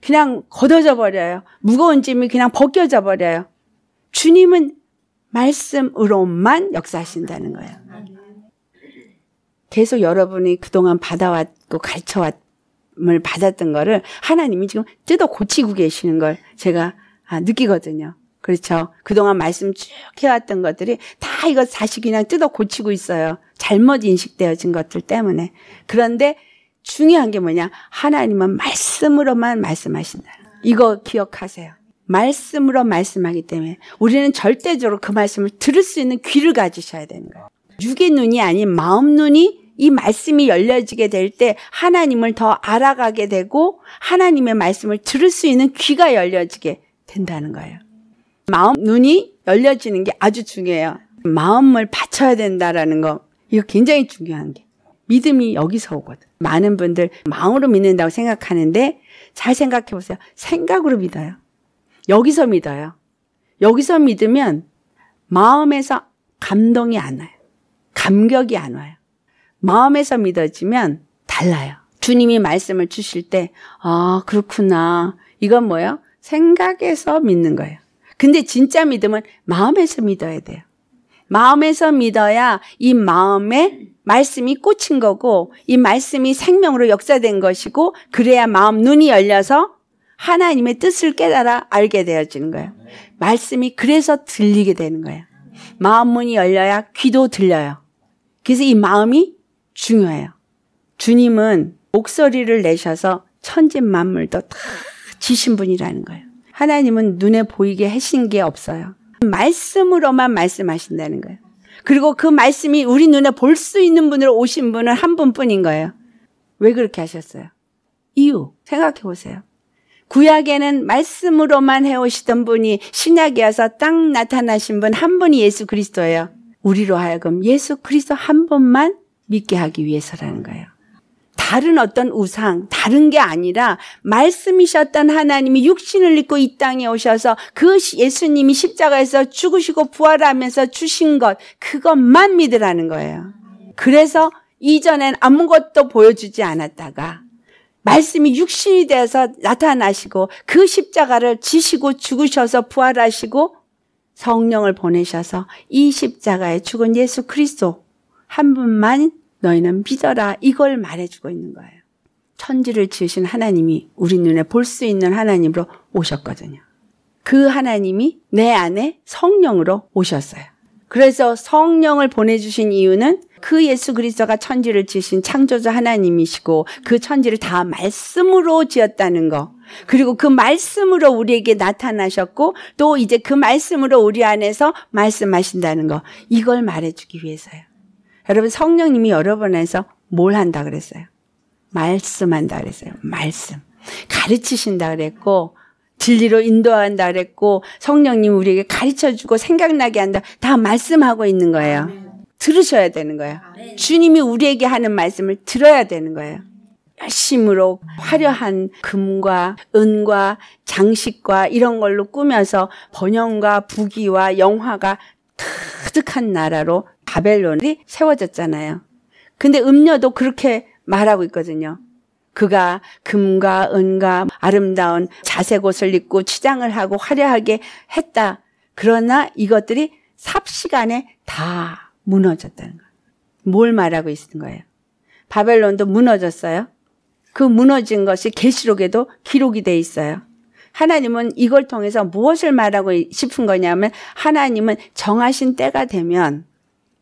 그냥 걷어져 버려요. 무거운 짐이 그냥 벗겨져 버려요. 주님은 말씀으로만 역사하신다는 거예요. 계속 여러분이 그동안 받아왔고 가르쳐왔을 받았던 거를 하나님이 지금 뜯어 고치고 계시는 걸 제가 아, 느끼거든요. 그렇죠. 그동안 말씀 쭉 해왔던 것들이 다 이거 다시 그냥 뜯어 고치고 있어요. 잘못 인식되어진 것들 때문에. 그런데 중요한 게 뭐냐. 하나님은 말씀으로만 말씀하신다. 이거 기억하세요. 말씀으로 말씀하기 때문에 우리는 절대적으로 그 말씀을 들을 수 있는 귀를 가지셔야 되는 거예요. 육의 눈이 아닌 마음 눈이 이 말씀이 열려지게 될 때 하나님을 더 알아가게 되고 하나님의 말씀을 들을 수 있는 귀가 열려지게 된다는 거예요. 마음, 눈이 열려지는 게 아주 중요해요. 마음을 바쳐야 된다라는 거. 이거 굉장히 중요한 게. 믿음이 여기서 오거든. 많은 분들 마음으로 믿는다고 생각하는데 잘 생각해 보세요. 생각으로 믿어요. 여기서 믿어요. 여기서 믿으면 마음에서 감동이 안 와요. 감격이 안 와요. 마음에서 믿어지면 달라요. 주님이 말씀을 주실 때, 아, 그렇구나. 이건 뭐예요? 생각에서 믿는 거예요. 근데 진짜 믿음은 마음에서 믿어야 돼요. 마음에서 믿어야 이 마음에 말씀이 꽂힌 거고, 이 말씀이 생명으로 역사된 것이고, 그래야 마음 눈이 열려서 하나님의 뜻을 깨달아 알게 되어지는 거예요. 말씀이 그래서 들리게 되는 거예요. 마음 문이 열려야 귀도 들려요. 그래서 이 마음이 중요해요. 주님은 목소리를 내셔서 천진 만물도 다 지신 분이라는 거예요. 하나님은 눈에 보이게 하신 게 없어요. 말씀으로만 말씀하신다는 거예요. 그리고 그 말씀이 우리 눈에 볼 수 있는 분으로 오신 분은 한 분뿐인 거예요. 왜 그렇게 하셨어요? 이유 생각해 보세요. 구약에는 말씀으로만 해오시던 분이 신약에 와서 딱 나타나신 분 한 분이 예수 그리스도예요. 우리로 하여금 예수 그리스도 한 분만 믿게 하기 위해서라는 거예요. 다른 어떤 우상, 다른 게 아니라 말씀이셨던 하나님이 육신을 입고 이 땅에 오셔서 그 예수님이 십자가에서 죽으시고 부활하면서 주신 것, 그것만 믿으라는 거예요. 그래서 이전엔 아무것도 보여주지 않았다가 말씀이 육신이 되어서 나타나시고 그 십자가를 지시고 죽으셔서 부활하시고 성령을 보내셔서 이 십자가에 죽은 예수 그리스도 한 분만 너희는 믿어라 이걸 말해주고 있는 거예요. 천지를 지으신 하나님이 우리 눈에 볼 수 있는 하나님으로 오셨거든요. 그 하나님이 내 안에 성령으로 오셨어요. 그래서 성령을 보내주신 이유는 그 예수 그리스도가 천지를 지으신 창조자 하나님이시고 그 천지를 다 말씀으로 지었다는 거. 그리고 그 말씀으로 우리에게 나타나셨고 또 이제 그 말씀으로 우리 안에서 말씀하신다는 거. 이걸 말해주기 위해서요. 여러분 성령님이 여러분에서 뭘 한다 그랬어요? 말씀한다 그랬어요. 말씀. 가르치신다 그랬고 진리로 인도한다 그랬고 성령님 우리에게 가르쳐 주고 생각나게 한다. 다 말씀하고 있는 거예요. 들으셔야 되는 거예요. 주님이 우리에게 하는 말씀을 들어야 되는 거예요. 열심으로 화려한 금과 은과 장식과 이런 걸로 꾸며서 번영과 부귀와 영화가 가득한 나라로 바벨론이 세워졌잖아요. 근데 음녀도 그렇게 말하고 있거든요. 그가 금과 은과 아름다운 자색 옷을 입고 치장을 하고 화려하게 했다. 그러나 이것들이 삽시간에 다 무너졌다는 거예요. 뭘 말하고 있는 거예요? 바벨론도 무너졌어요. 그 무너진 것이 계시록에도 기록이 돼 있어요. 하나님은 이걸 통해서 무엇을 말하고 싶은 거냐면 하나님은 정하신 때가 되면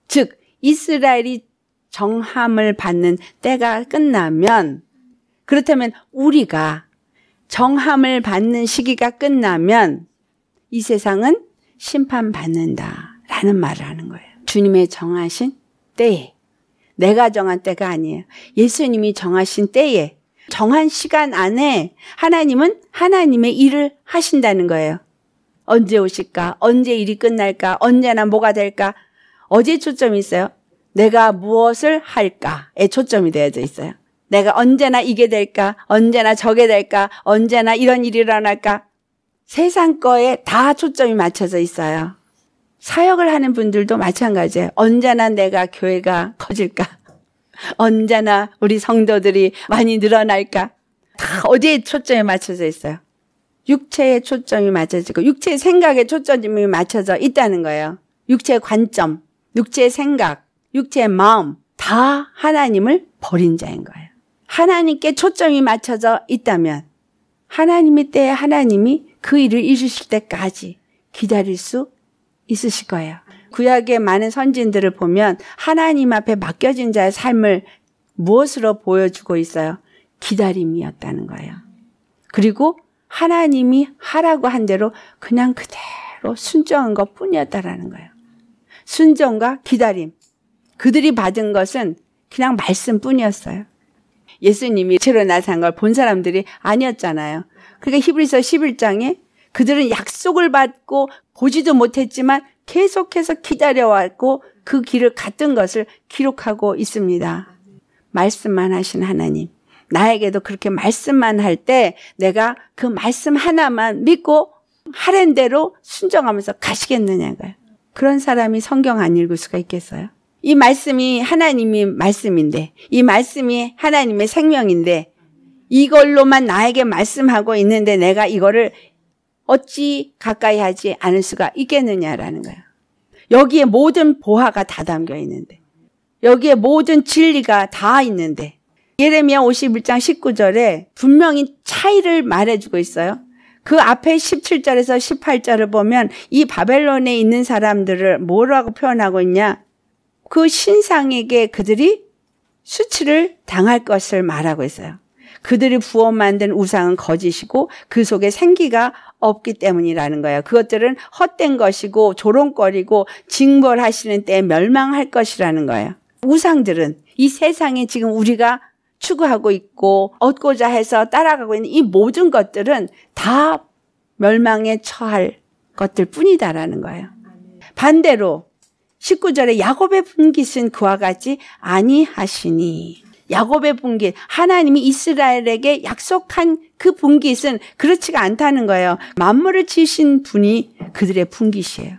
즉 이스라엘이 정함을 받는 때가 끝나면 그렇다면 우리가 정함을 받는 시기가 끝나면 이 세상은 심판받는다라는 말을 하는 거예요. 주님의 정하신 때에 내가 정한 때가 아니에요. 예수님이 정하신 때에 정한 시간 안에 하나님은 하나님의 일을 하신다는 거예요. 언제 오실까? 언제 일이 끝날까? 언제나 뭐가 될까? 어디에 초점이 있어요? 내가 무엇을 할까에 초점이 되어져 있어요. 내가 언제나 이게 될까? 언제나 저게 될까? 언제나 이런 일이 일어날까? 세상 거에 다 초점이 맞춰져 있어요. 사역을 하는 분들도 마찬가지예요. 언제나 내가 교회가 커질까? 언제나 우리 성도들이 많이 늘어날까? 다 어디에 초점이 맞춰져 있어요. 육체의 초점이 맞춰지고 육체의 생각에 초점이 맞춰져 있다는 거예요. 육체의 관점. 육체의 생각, 육체의 마음 다 하나님을 버린 자인 거예요. 하나님께 초점이 맞춰져 있다면 하나님의 때에 하나님이 그 일을 이루실 때까지 기다릴 수 있으실 거예요. 구약의 많은 선진들을 보면 하나님 앞에 맡겨진 자의 삶을 무엇으로 보여주고 있어요? 기다림이었다는 거예요. 그리고 하나님이 하라고 한 대로 그냥 그대로 순종한 것 뿐이었다라는 거예요. 순종과 기다림. 그들이 받은 것은 그냥 말씀뿐이었어요. 예수님이 죄로 나산 걸본 사람들이 아니었잖아요. 그러니까 히브리서 11장에 그들은 약속을 받고 보지도 못했지만 계속해서 기다려왔고 그 길을 갔던 것을 기록하고 있습니다. 말씀만 하신 하나님. 나에게도 그렇게 말씀만 할 때 내가 그 말씀 하나만 믿고 하랜 대로 순종하면서 가시겠느냐고요. 그런 사람이 성경 안 읽을 수가 있겠어요? 이 말씀이 하나님이 말씀인데, 이 말씀이 하나님의 생명인데, 이걸로만 나에게 말씀하고 있는데 내가 이거를 어찌 가까이 하지 않을 수가 있겠느냐라는 거예요. 여기에 모든 보화가 다 담겨 있는데, 여기에 모든 진리가 다 있는데, 예레미야 51장 19절에 분명히 차이를 말해주고 있어요. 그 앞에 17절에서 18절을 보면 이 바벨론에 있는 사람들을 뭐라고 표현하고 있냐? 그 신상에게 그들이 수치를 당할 것을 말하고 있어요. 그들이 부어 만든 우상은 거짓이고 그 속에 생기가 없기 때문이라는 거예요. 그것들은 헛된 것이고 조롱거리고 징벌하시는 때 멸망할 것이라는 거예요. 우상들은 이 세상에 지금 우리가 추구하고 있고 얻고자 해서 따라가고 있는 이 모든 것들은 다 멸망에 처할 것들 뿐이다라는 거예요. 반대로 19절에 야곱의 분깃은 그와 같이 아니하시니 야곱의 분깃 하나님이 이스라엘에게 약속한 그 분깃은 그렇지가 않다는 거예요. 만물을 치신 분이 그들의 분깃이에요.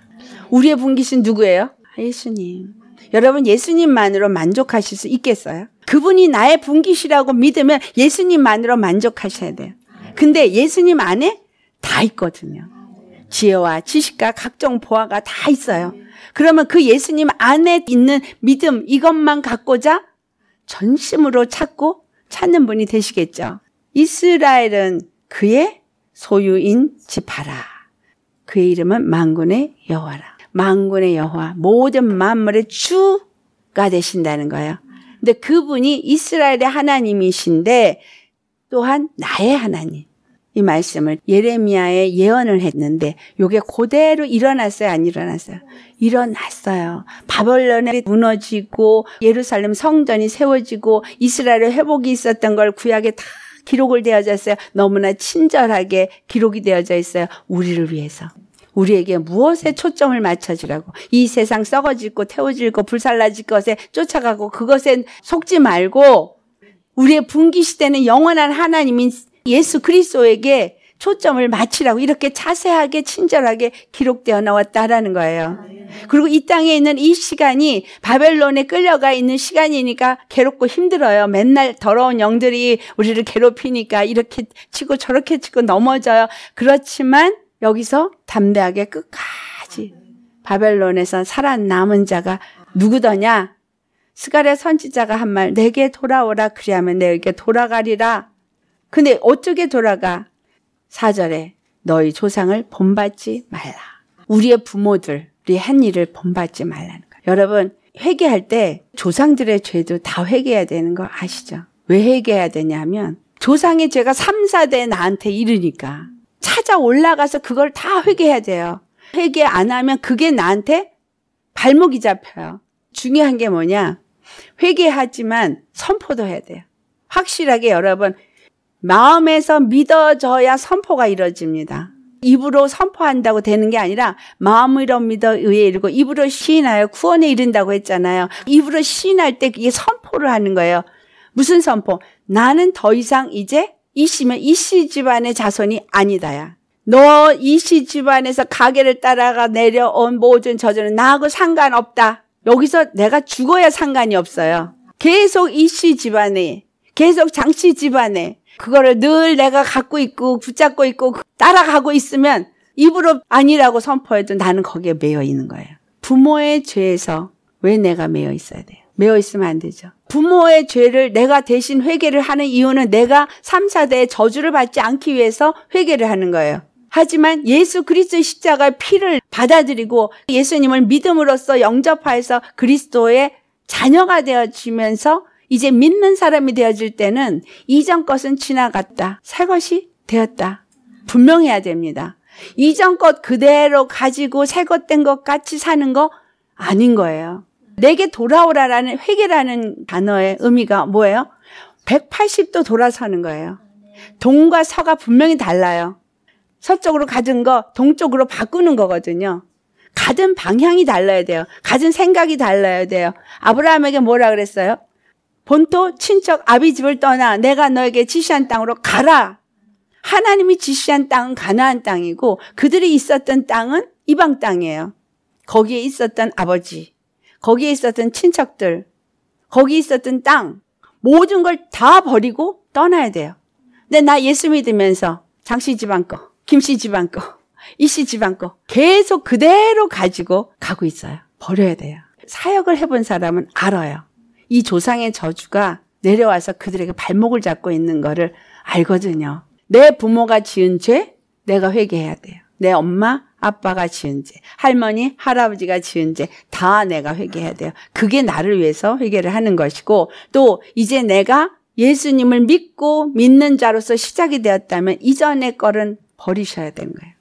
우리의 분깃은 누구예요? 예수님. 여러분 예수님만으로 만족하실 수 있겠어요? 그분이 나의 분기시라고 믿으면 예수님만으로 만족하셔야 돼요. 근데 예수님 안에 다 있거든요. 지혜와 지식과 각종 보화가 다 있어요. 그러면 그 예수님 안에 있는 믿음 이것만 갖고자 전심으로 찾고 찾는 분이 되시겠죠. 이스라엘은 그의 소유인 지파라. 그의 이름은 만군의 여호와라. 만군의 여호와 모든 만물의 주가 되신다는 거예요. 근데 그분이 이스라엘의 하나님이신데 또한 나의 하나님. 이 말씀을 예레미야에 예언을 했는데 요게 그대로 일어났어요 안 일어났어요 일어났어요 바벌론이 무너지고 예루살렘 성전이 세워지고 이스라엘의 회복이 있었던 걸 구약에 다 기록을 되어졌어요 너무나 친절하게 기록이 되어져 있어요 우리를 위해서 우리에게 무엇에 초점을 맞춰주라고 이 세상 썩어질고 태워질고 불살라질 것에 쫓아가고 그것에 속지 말고 우리의 분기시대는 영원한 하나님인 예수 그리스도에게 초점을 맞추라고 이렇게 자세하게 친절하게 기록되어 나왔다라는 거예요. 그리고 이 땅에 있는 이 시간이 바벨론에 끌려가 있는 시간이니까 괴롭고 힘들어요. 맨날 더러운 영들이 우리를 괴롭히니까 이렇게 치고 저렇게 치고 넘어져요. 그렇지만 여기서 담대하게 끝까지 바벨론에서 살아남은 자가 누구더냐? 스가랴 선지자가 한 말 내게 돌아오라 그리하면 내게 돌아가리라. 근데 어떻게 돌아가? 사절에 너희 조상을 본받지 말라. 우리의 부모들이 한 일을 본받지 말라는 거예요. 여러분 회개할 때 조상들의 죄도 다 회개해야 되는 거 아시죠? 왜 회개해야 되냐면 조상의 죄가 삼사대 나한테 이르니까 찾아 올라가서 그걸 다 회개해야 돼요. 회개 안 하면 그게 나한테 발목이 잡혀요. 중요한 게 뭐냐? 회개하지만 선포도 해야 돼요. 확실하게 여러분 마음에서 믿어져야 선포가 이루어집니다. 입으로 선포한다고 되는 게 아니라 마음으로 믿어 의에 이르고 입으로 시인하여 구원에 이른다고 했잖아요. 입으로 시인할 때 이게 선포를 하는 거예요. 무슨 선포? 나는 더 이상 이제 이씨면 이씨 집안의 자손이 아니다야. 너 이 씨 집안에서 가게를 따라가 내려온 모든 저자는 나하고 상관없다. 여기서 내가 죽어야 상관이 없어요. 계속 이 씨 집안에 계속 장씨 집안에 그거를 늘 내가 갖고 있고 붙잡고 있고 따라가고 있으면 입으로 아니라고 선포해도 나는 거기에 매여 있는 거예요. 부모의 죄에서 왜 내가 매여 있어야 돼? 매어 있으면 안 되죠. 부모의 죄를 내가 대신 회개를 하는 이유는 내가 3, 4대의 저주를 받지 않기 위해서 회개를 하는 거예요. 하지만 예수 그리스도의 십자가의 피를 받아들이고 예수님을 믿음으로써 영접하여서 그리스도의 자녀가 되어지면서 이제 믿는 사람이 되어질 때는 이전 것은 지나갔다. 새 것이 되었다. 분명해야 됩니다. 이전 것 그대로 가지고 새것 된 것 같이 사는 거 아닌 거예요. 내게 돌아오라라는 회개라는 단어의 의미가 뭐예요? 180도 돌아서 는 거예요. 동과 서가 분명히 달라요. 서쪽으로 가진 거 동쪽으로 바꾸는 거거든요. 가진 방향이 달라야 돼요. 가진 생각이 달라야 돼요. 아브라함에게 뭐라 그랬어요? 본토 친척 아비 집을 떠나 내가 너에게 지시한 땅으로 가라. 하나님이 지시한 땅은 가나안 땅이고 그들이 있었던 땅은 이방 땅이에요. 거기에 있었던 아버지. 거기에 있었던 친척들, 거기 에 있었던 땅, 모든 걸 다 버리고 떠나야 돼요. 근데 나 예수 믿으면서 장 씨 집안 거, 김 씨 집안 거, 이 씨 집안 거 계속 그대로 가지고 가고 있어요. 버려야 돼요. 사역을 해본 사람은 알아요. 이 조상의 저주가 내려와서 그들에게 발목을 잡고 있는 거를 알거든요. 내 부모가 지은 죄, 내가 회개해야 돼요. 내 엄마, 아빠가 지은 죄, 할머니, 할아버지가 지은 죄, 다 내가 회개해야 돼요. 그게 나를 위해서 회개를 하는 것이고, 또 이제 내가 예수님을 믿고 믿는 자로서 시작이 되었다면 이전의 거는 버리셔야 되는 거예요.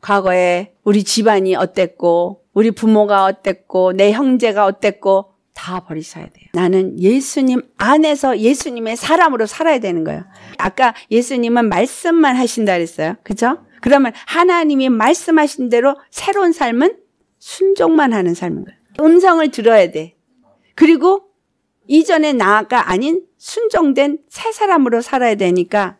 과거에 우리 집안이 어땠고, 우리 부모가 어땠고, 내 형제가 어땠고, 다 버리셔야 돼요. 나는 예수님 안에서 예수님의 사람으로 살아야 되는 거예요. 아까 예수님은 말씀만 하신다 그랬어요. 그죠? 그러면 하나님이 말씀하신 대로 새로운 삶은 순종만 하는 삶인 거예요. 음성을 들어야 돼. 그리고 이전의 나가 아닌 순종된 새 사람으로 살아야 되니까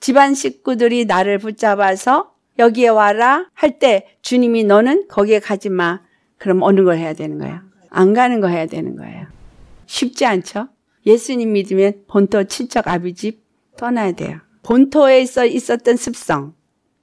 집안 식구들이 나를 붙잡아서 여기에 와라 할 때 주님이 너는 거기에 가지 마. 그럼 어느 걸 해야 되는 거야? 안 가는 거 해야 되는 거예요. 쉽지 않죠? 예수님 믿으면 본토 친척 아비집 떠나야 돼요. 본토에 있어 있었던 습성,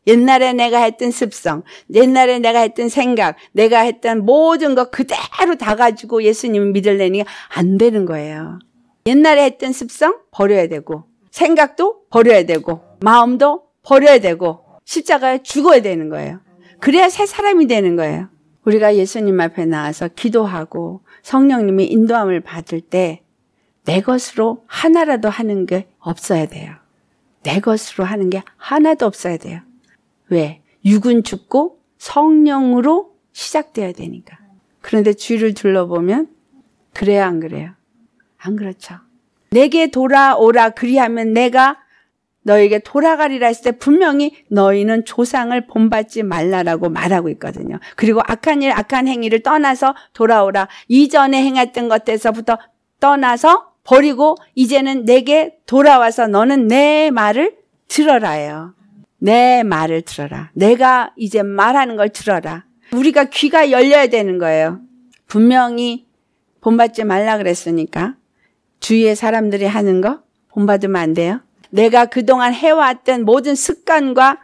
옛날에 내가 했던 습성, 옛날에 내가 했던 생각, 내가 했던 모든 것 그대로 다 가지고 예수님을 믿으려니까 안 되는 거예요. 옛날에 했던 습성 버려야 되고 생각도 버려야 되고 마음도 버려야 되고 십자가에 죽어야 되는 거예요. 그래야 새 사람이 되는 거예요. 우리가 예수님 앞에 나와서 기도하고 성령님이 인도함을 받을 때 내 것으로 하나라도 하는 게 없어야 돼요. 내 것으로 하는 게 하나도 없어야 돼요. 왜? 육은 죽고 성령으로 시작돼야 되니까. 그런데 주위를 둘러보면 그래요 안 그래요? 안 그렇죠. 내게 돌아오라 그리하면 내가 너에게 돌아가리라 했을 때 분명히 너희는 조상을 본받지 말라라고 말하고 있거든요. 그리고 악한 일, 악한 행위를 떠나서 돌아오라. 이전에 행했던 것에서부터 떠나서 버리고 이제는 내게 돌아와서 너는 내 말을 들어라요 내 말을 들어라. 내가 이제 말하는 걸 들어라. 우리가 귀가 열려야 되는 거예요. 분명히 본받지 말라 그랬으니까 주위의 사람들이 하는 거 본받으면 안 돼요. 내가 그동안 해왔던 모든 습관과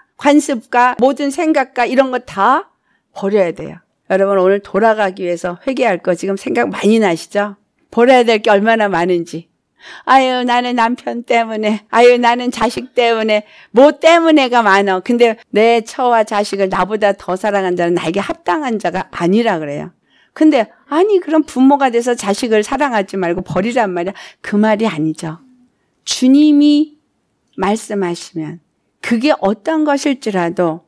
관습과 모든 생각과 이런 거 다 버려야 돼요. 여러분 오늘 돌아가기 위해서 회개할 거 지금 생각 많이 나시죠? 버려야 될 게 얼마나 많은지. 아유, 나는 남편 때문에, 아유, 나는 자식 때문에, 뭐 때문에가 많아. 근데 내 처와 자식을 나보다 더 사랑한 자는 나에게 합당한 자가 아니라 그래요. 근데, 아니, 그럼 부모가 돼서 자식을 사랑하지 말고 버리란 말이야. 그 말이 아니죠. 주님이 말씀하시면, 그게 어떤 것일지라도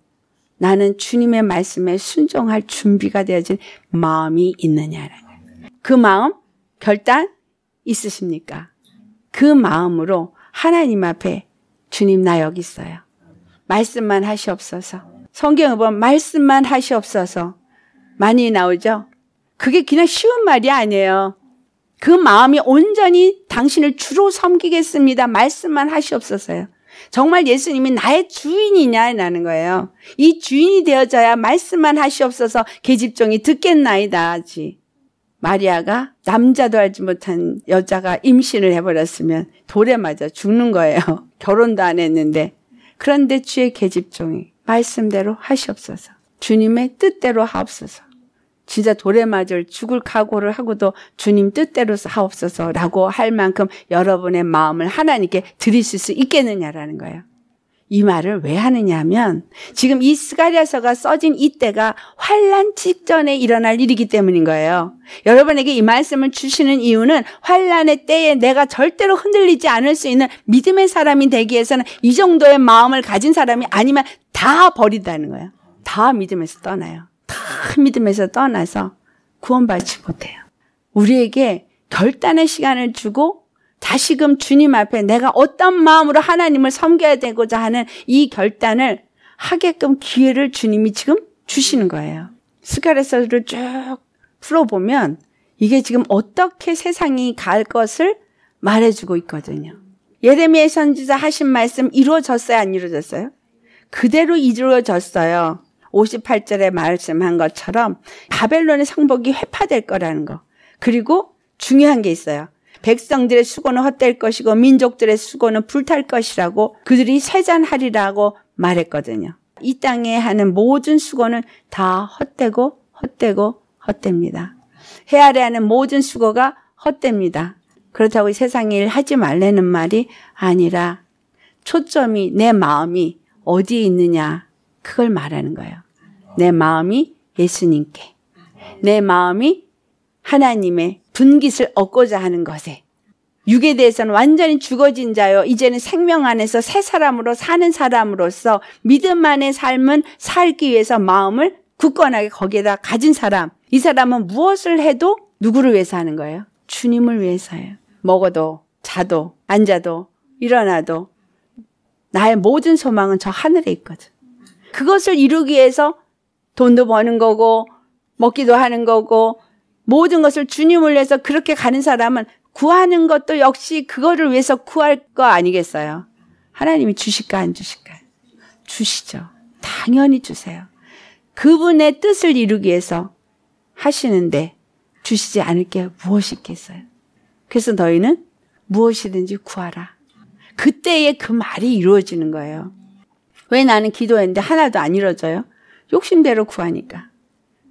나는 주님의 말씀에 순종할 준비가 되어진 마음이 있느냐라는 그 마음, 결단 있으십니까? 그 마음으로 하나님 앞에 주님 나 여기 있어요. 말씀만 하시옵소서. 성경 보면 말씀만 하시옵소서. 많이 나오죠? 그게 그냥 쉬운 말이 아니에요. 그 마음이 온전히 당신을 주로 섬기겠습니다. 말씀만 하시옵소서요. 정말 예수님이 나의 주인이냐라는 거예요. 이 주인이 되어져야 말씀만 하시옵소서 계집종이 듣겠나이다지. 마리아가 남자도 알지 못한 여자가 임신을 해버렸으면 돌에 맞아 죽는 거예요. 결혼도 안 했는데. 그런데 주의 계집종이 말씀대로 하시옵소서. 주님의 뜻대로 하옵소서. 진짜 돌에 맞을 죽을 각오를 하고도 주님 뜻대로 하옵소서라고 할 만큼 여러분의 마음을 하나님께 드리실 수 있겠느냐라는 거예요. 이 말을 왜 하느냐면 지금 이 스가랴서가 써진 이때가 환란 직전에 일어날 일이기 때문인 거예요. 여러분에게 이 말씀을 주시는 이유는 환란의 때에 내가 절대로 흔들리지 않을 수 있는 믿음의 사람이 되기 위해서는 이 정도의 마음을 가진 사람이 아니면 다 버린다는 거예요. 다 믿음에서 떠나요. 다 믿음에서 떠나서 구원받지 못해요. 우리에게 결단의 시간을 주고 다시금 주님 앞에 내가 어떤 마음으로 하나님을 섬겨야 되고자 하는 이 결단을 하게끔 기회를 주님이 지금 주시는 거예요. 스가랴서를 쭉 풀어보면 이게 지금 어떻게 세상이 갈 것을 말해주고 있거든요. 예레미야 선지자 하신 말씀 이루어졌어요? 안 이루어졌어요? 그대로 이루어졌어요. 58절에 말씀한 것처럼 바벨론의 성복이 회파될 거라는 거. 그리고 중요한 게 있어요. 백성들의 수고는 헛될 것이고 민족들의 수고는 불탈 것이라고 그들이 세잔하리라고 말했거든요. 이 땅에 하는 모든 수고는 다 헛되고 헛되고 헛됩니다. 해 아래 하는 모든 수고가 헛됩니다. 그렇다고 세상 일 하지 말라는 말이 아니라 초점이 내 마음이 어디에 있느냐 그걸 말하는 거예요. 내 마음이 예수님께 내 마음이 하나님의 분깃을 얻고자 하는 것에 육에 대해서는 완전히 죽어진 자요. 이제는 생명 안에서 새 사람으로 사는 사람으로서 믿음 안의 삶은 살기 위해서 마음을 굳건하게 거기에다 가진 사람. 이 사람은 무엇을 해도 누구를 위해서 하는 거예요? 주님을 위해서요 먹어도, 자도, 앉아도, 일어나도 나의 모든 소망은 저 하늘에 있거든. 그것을 이루기 위해서 돈도 버는 거고, 먹기도 하는 거고, 모든 것을 주님을 위해서 그렇게 가는 사람은 구하는 것도 역시 그거를 위해서 구할 거 아니겠어요? 하나님이 주실까 안 주실까? 주시죠. 당연히 주세요. 그분의 뜻을 이루기 위해서 하시는데 주시지 않을 게 무엇이 있겠어요? 그래서 너희는 무엇이든지 구하라. 그때의 그 말이 이루어지는 거예요. 왜 나는 기도했는데 하나도 안 이루어져요? 욕심대로 구하니까.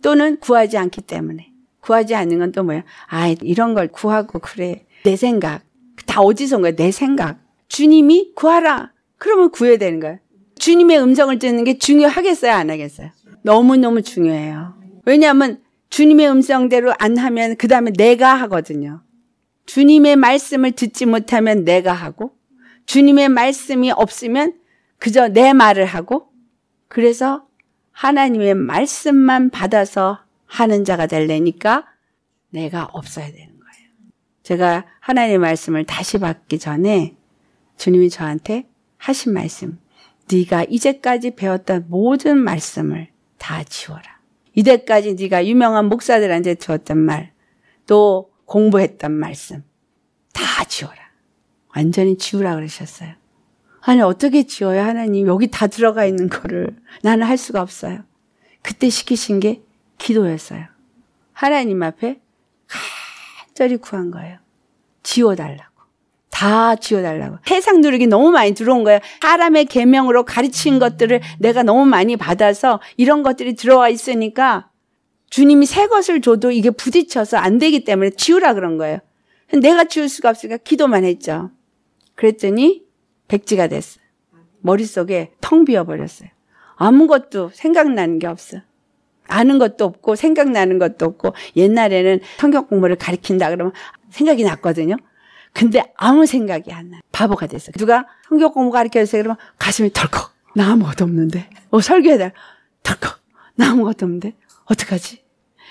또는 구하지 않기 때문에. 구하지 않는 건 또 뭐야? 아, 이런 걸 구하고 그래. 내 생각. 다 어디서 온 거야? 내 생각. 주님이 구하라. 그러면 구해야 되는 거야. 주님의 음성을 듣는 게 중요하겠어요? 안 하겠어요? 너무너무 중요해요. 왜냐하면 주님의 음성대로 안 하면 그 다음에 내가 하거든요. 주님의 말씀을 듣지 못하면 내가 하고 주님의 말씀이 없으면 그저 내 말을 하고 그래서 하나님의 말씀만 받아서 하는 자가 될래니까 내가 없어야 되는 거예요. 제가 하나님의 말씀을 다시 받기 전에 주님이 저한테 하신 말씀, 네가 이제까지 배웠던 모든 말씀을 다 지워라. 이때까지 네가 유명한 목사들한테 들었던 말, 또 공부했던 말씀 다 지워라. 완전히 지우라 그러셨어요. 아니 어떻게 지워요 하나님 여기 다 들어가 있는 거를 나는 할 수가 없어요. 그때 시키신 게 기도였어요. 하나님 앞에 간절히 구한 거예요. 지워달라고. 다 지워달라고. 세상 누룩이 너무 많이 들어온 거예요. 사람의 계명으로 가르친 것들을 내가 너무 많이 받아서 이런 것들이 들어와 있으니까 주님이 새 것을 줘도 이게 부딪혀서 안 되기 때문에 지우라 그런 거예요. 내가 지울 수가 없으니까 기도만 했죠. 그랬더니 백지가 됐어요. 머릿속에 텅 비어버렸어요. 아무것도 생각나는 게 없어요. 아는 것도 없고 생각나는 것도 없고 옛날에는 성경 공부를 가르친다 그러면 생각이 났거든요. 근데 아무 생각이 안 나. 바보가 됐어. 누가 성경 공부 가르쳐 주세요 그러면 가슴이 덜컥. 나 아무것도 없는데. 어, 설교해달 덜컥. 나 아무것도 없는데. 어떡하지?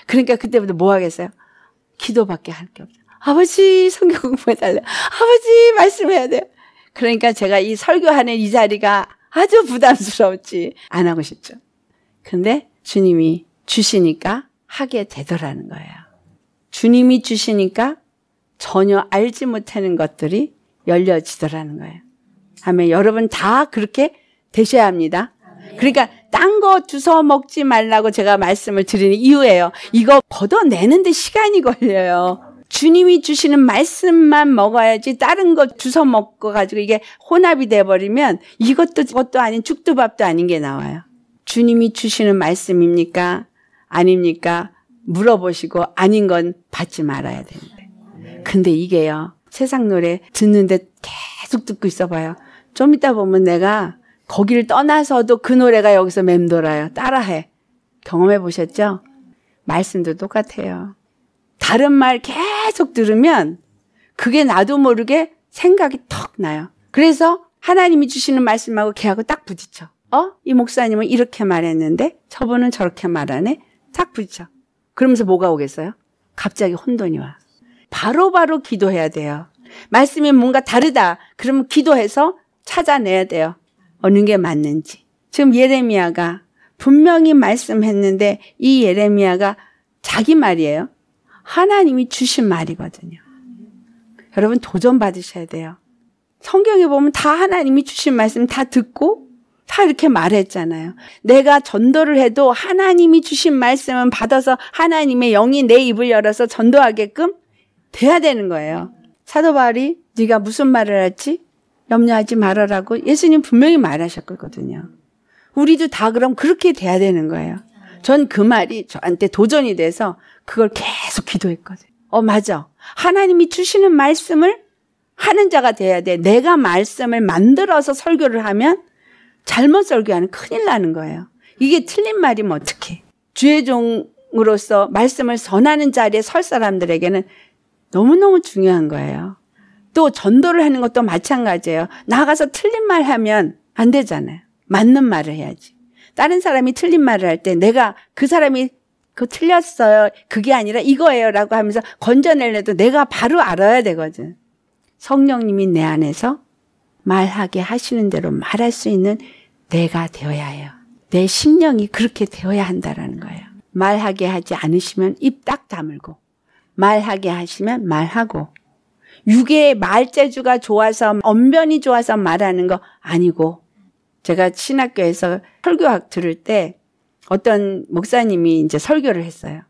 그러니까 그때부터 뭐 하겠어요? 기도밖에 할 게없어 아버지 성경 공부해달래. 아버지 말씀해야 돼요. 그러니까 제가 이 설교하는 이 자리가 아주 부담스러웠지안 하고 싶죠. 근데 주님이 주시니까 하게 되더라는 거예요. 주님이 주시니까 전혀 알지 못하는 것들이 열려지더라는 거예요. 아멘. 여러분 다 그렇게 되셔야 합니다. 그러니까 딴 거 주워 먹지 말라고 제가 말씀을 드리는 이유예요. 이거 걷어내는데 시간이 걸려요. 주님이 주시는 말씀만 먹어야지 다른 거 주워 먹고 가지고 이게 혼합이 돼 버리면 이것도 그것도 아닌 죽도 밥도 아닌 게 나와요. 주님이 주시는 말씀입니까? 아닙니까? 물어보시고 아닌 건 받지 말아야 됩니다. 근데 이게요. 세상 노래 듣는데 계속 듣고 있어봐요. 좀 이따 보면 내가 거기를 떠나서도 그 노래가 여기서 맴돌아요. 따라해. 경험해 보셨죠? 말씀도 똑같아요. 다른 말 계속 들으면 그게 나도 모르게 생각이 턱 나요. 그래서 하나님이 주시는 말씀하고 걔하고 딱 부딪혀. 어? 이 목사님은 이렇게 말했는데 저분은 저렇게 말하네. 탁 붙여. 그러면서 뭐가 오겠어요? 갑자기 혼돈이 와. 바로바로 바로 기도해야 돼요. 말씀이 뭔가 다르다. 그러면 기도해서 찾아내야 돼요. 어느 게 맞는지. 지금 예레미야가 분명히 말씀했는데 이 예레미야가 자기 말이에요. 하나님이 주신 말이거든요. 여러분 도전 받으셔야 돼요. 성경에 보면 다 하나님이 주신 말씀 다 듣고 다 이렇게 말했잖아요. 내가 전도를 해도 하나님이 주신 말씀은 받아서 하나님의 영이 내 입을 열어서 전도하게끔 돼야 되는 거예요. 사도 바울이 네가 무슨 말을 할지 염려하지 말아라고 예수님 분명히 말하셨거든요. 우리도 다 그럼 그렇게 돼야 되는 거예요. 전 그 말이 저한테 도전이 돼서 그걸 계속 기도했거든요. 어, 맞아. 하나님이 주시는 말씀을 하는 자가 돼야 돼. 내가 말씀을 만들어서 설교를 하면 잘못 설교하는 큰일 나는 거예요. 이게 틀린 말이면 어떡해. 주의 종으로서 말씀을 전하는 자리에 설 사람들에게는 너무너무 중요한 거예요. 또 전도를 하는 것도 마찬가지예요. 나가서 틀린 말 하면 안 되잖아요. 맞는 말을 해야지. 다른 사람이 틀린 말을 할 때 내가 그 사람이 그 틀렸어요. 그게 아니라 이거예요. 라고 하면서 건져내려도 내가 바로 알아야 되거든. 성령님이 내 안에서 말하게 하시는 대로 말할 수 있는 내가 되어야 해요. 내 심령이 그렇게 되어야 한다라는 거예요. 말하게 하지 않으시면 입 딱 다물고 말하게 하시면 말하고 육의 말재주가 좋아서 언변이 좋아서 말하는 거 아니고 제가 신학교에서 설교학 들을 때 어떤 목사님이 이제 설교를 했어요.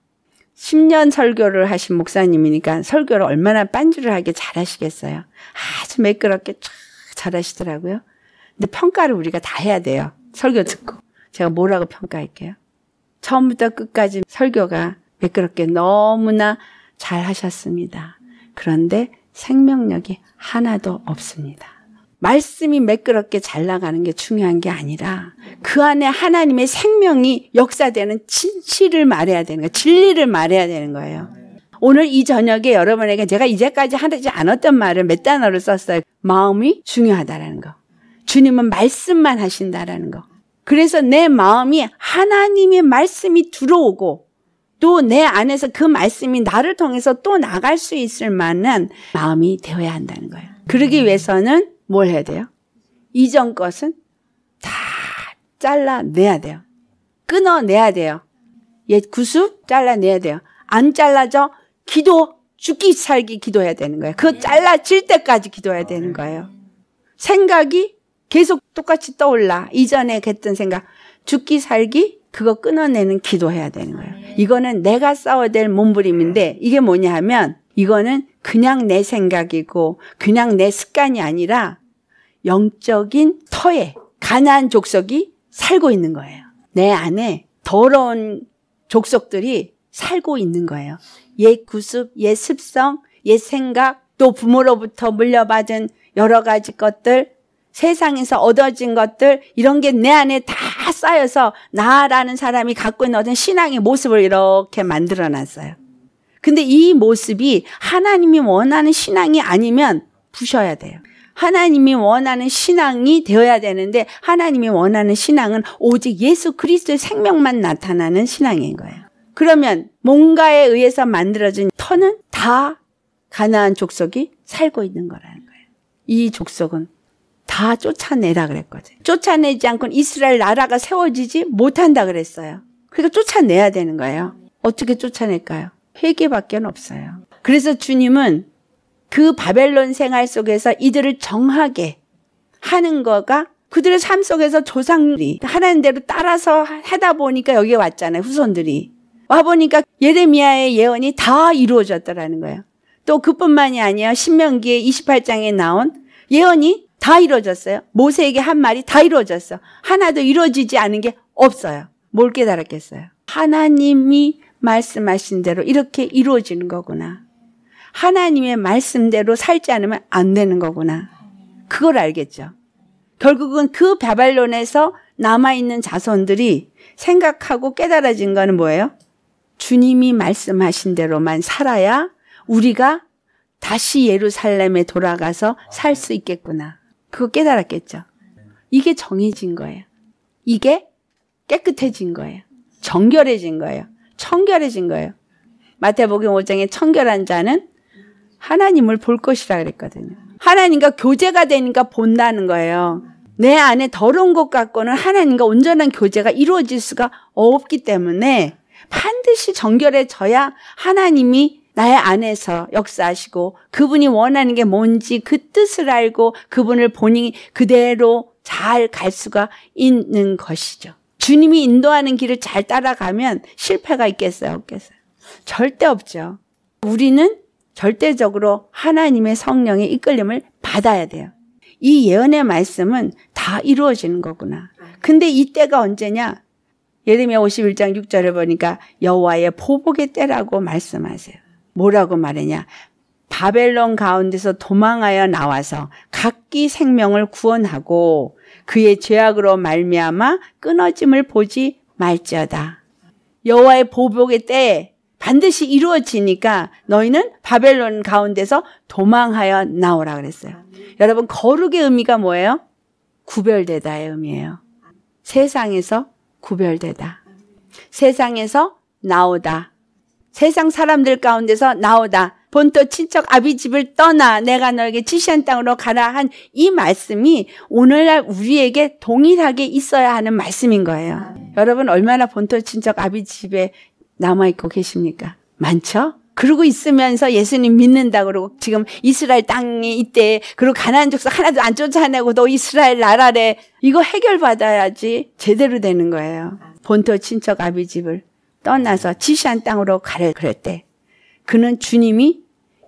10년 설교를 하신 목사님이니까 설교를 얼마나 빤주를 하게 잘하시겠어요. 아주 매끄럽게 쫙 잘하시더라고요. 근데 평가를 우리가 다 해야 돼요. 설교 듣고. 제가 뭐라고 평가할게요? 처음부터 끝까지 설교가 매끄럽게 너무나 잘 하셨습니다. 그런데 생명력이 하나도 없습니다. 말씀이 매끄럽게 잘 나가는 게 중요한 게 아니라 그 안에 하나님의 생명이 역사되는 진실을 말해야 되는 거예요. 진리를 말해야 되는 거예요. 오늘 이 저녁에 여러분에게 제가 이제까지 하지 않았던 말을 몇 단어를 썼어요. 마음이 중요하다라는 거. 주님은 말씀만 하신다라는 거. 그래서 내 마음이 하나님의 말씀이 들어오고 또 내 안에서 그 말씀이 나를 통해서 또 나갈 수 있을 만한 마음이 되어야 한다는 거예요. 그러기 위해서는 뭘 해야 돼요? 이전 것은 다 잘라내야 돼요. 끊어내야 돼요. 옛 구습 잘라내야 돼요. 안 잘라져 기도, 죽기 살기 기도해야 되는 거예요. 그거 예. 잘라질 때까지 기도해야 아, 되는 거예요. 예. 생각이 계속 똑같이 떠올라. 이전에 했던 생각. 죽기 살기 그거 끊어내는 기도해야 되는 거예요. 아, 예. 이거는 내가 싸워야 될 몸부림인데 이게 뭐냐 하면 이거는 그냥 내 생각이고 그냥 내 습관이 아니라 영적인 터에 가난 족속이 살고 있는 거예요. 내 안에 더러운 족속들이 살고 있는 거예요. 옛 구습, 옛 습성, 옛 생각, 또 부모로부터 물려받은 여러 가지 것들, 세상에서 얻어진 것들, 이런 게 내 안에 다 쌓여서 나라는 사람이 갖고 있는 어떤 신앙의 모습을 이렇게 만들어 놨어요. 근데 이 모습이 하나님이 원하는 신앙이 아니면 부셔야 돼요. 하나님이 원하는 신앙이 되어야 되는데 하나님이 원하는 신앙은 오직 예수 그리스도의 생명만 나타나는 신앙인 거예요. 그러면 뭔가에 의해서 만들어진 터는 다 가나안 족속이 살고 있는 거라는 거예요. 이 족속은 다 쫓아내라 그랬거든. 쫓아내지 않고는 이스라엘 나라가 세워지지 못한다 그랬어요. 그러니까 쫓아내야 되는 거예요. 어떻게 쫓아낼까요? 회개밖에 없어요. 그래서 주님은 그 바벨론 생활 속에서 이들을 정하게 하는 거가 그들의 삶 속에서 조상들이 하나님 대로 따라서 하다 보니까 여기에 왔잖아요. 후손들이. 와 보니까 예레미야의 예언이 다 이루어졌다라는 거예요. 또 그뿐만이 아니야. 신명기의 28장에 나온 예언이 다 이루어졌어요. 모세에게 한 말이 다 이루어졌어. 하나도 이루어지지 않은 게 없어요. 뭘 깨달았겠어요? 하나님이 말씀하신 대로 이렇게 이루어지는 거구나. 하나님의 말씀대로 살지 않으면 안 되는 거구나. 그걸 알겠죠. 결국은 그 바발론에서 남아있는 자손들이 생각하고 깨달아진 거는 뭐예요? 주님이 말씀하신 대로만 살아야 우리가 다시 예루살렘에 돌아가서 살 수 있겠구나. 그거 깨달았겠죠. 이게 정해진 거예요. 이게 깨끗해진 거예요. 정결해진 거예요. 청결해진 거예요. 마태복음 5장에 청결한 자는 하나님을 볼 것이라 그랬거든요. 하나님과 교제가 되니까 본다는 거예요. 내 안에 더러운 것 갖고는 하나님과 온전한 교제가 이루어질 수가 없기 때문에 반드시 정결해져야 하나님이 나의 안에서 역사하시고 그분이 원하는 게 뭔지 그 뜻을 알고 그분을 본인이 그대로 잘 갈 수가 있는 것이죠. 주님이 인도하는 길을 잘 따라가면 실패가 있겠어요? 없겠어요? 절대 없죠. 우리는 절대적으로 하나님의 성령의 이끌림을 받아야 돼요. 이 예언의 말씀은 다 이루어지는 거구나. 근데 이때가 언제냐? 예레미야 51장 6절을 보니까 여호와의 보복의 때라고 말씀하세요. 뭐라고 말하냐? 바벨론 가운데서 도망하여 나와서 각기 생명을 구원하고 그의 죄악으로 말미암아 끊어짐을 보지 말지어다. 여호와의 보복의 때 반드시 이루어지니까 너희는 바벨론 가운데서 도망하여 나오라 그랬어요. 여러분 거룩의 의미가 뭐예요? 구별되다의 의미예요. 세상에서 구별되다. 세상에서 나오다. 세상 사람들 가운데서 나오다. 본토 친척 아비 집을 떠나 내가 너에게 지시한 땅으로 가라 한 이 말씀이 오늘날 우리에게 동일하게 있어야 하는 말씀인 거예요. 아, 네. 여러분 얼마나 본토 친척 아비 집에 남아 있고 계십니까? 많죠? 그러고 있으면서 예수님 믿는다 그러고 지금 이스라엘 땅이 이때 그리고 가나안 족속 하나도 안 쫓아내고 너 이스라엘 나라래 이거 해결받아야지 제대로 되는 거예요. 본토 친척 아비 집을 떠나서 지시한 땅으로 가래 그랬대. 그는 주님이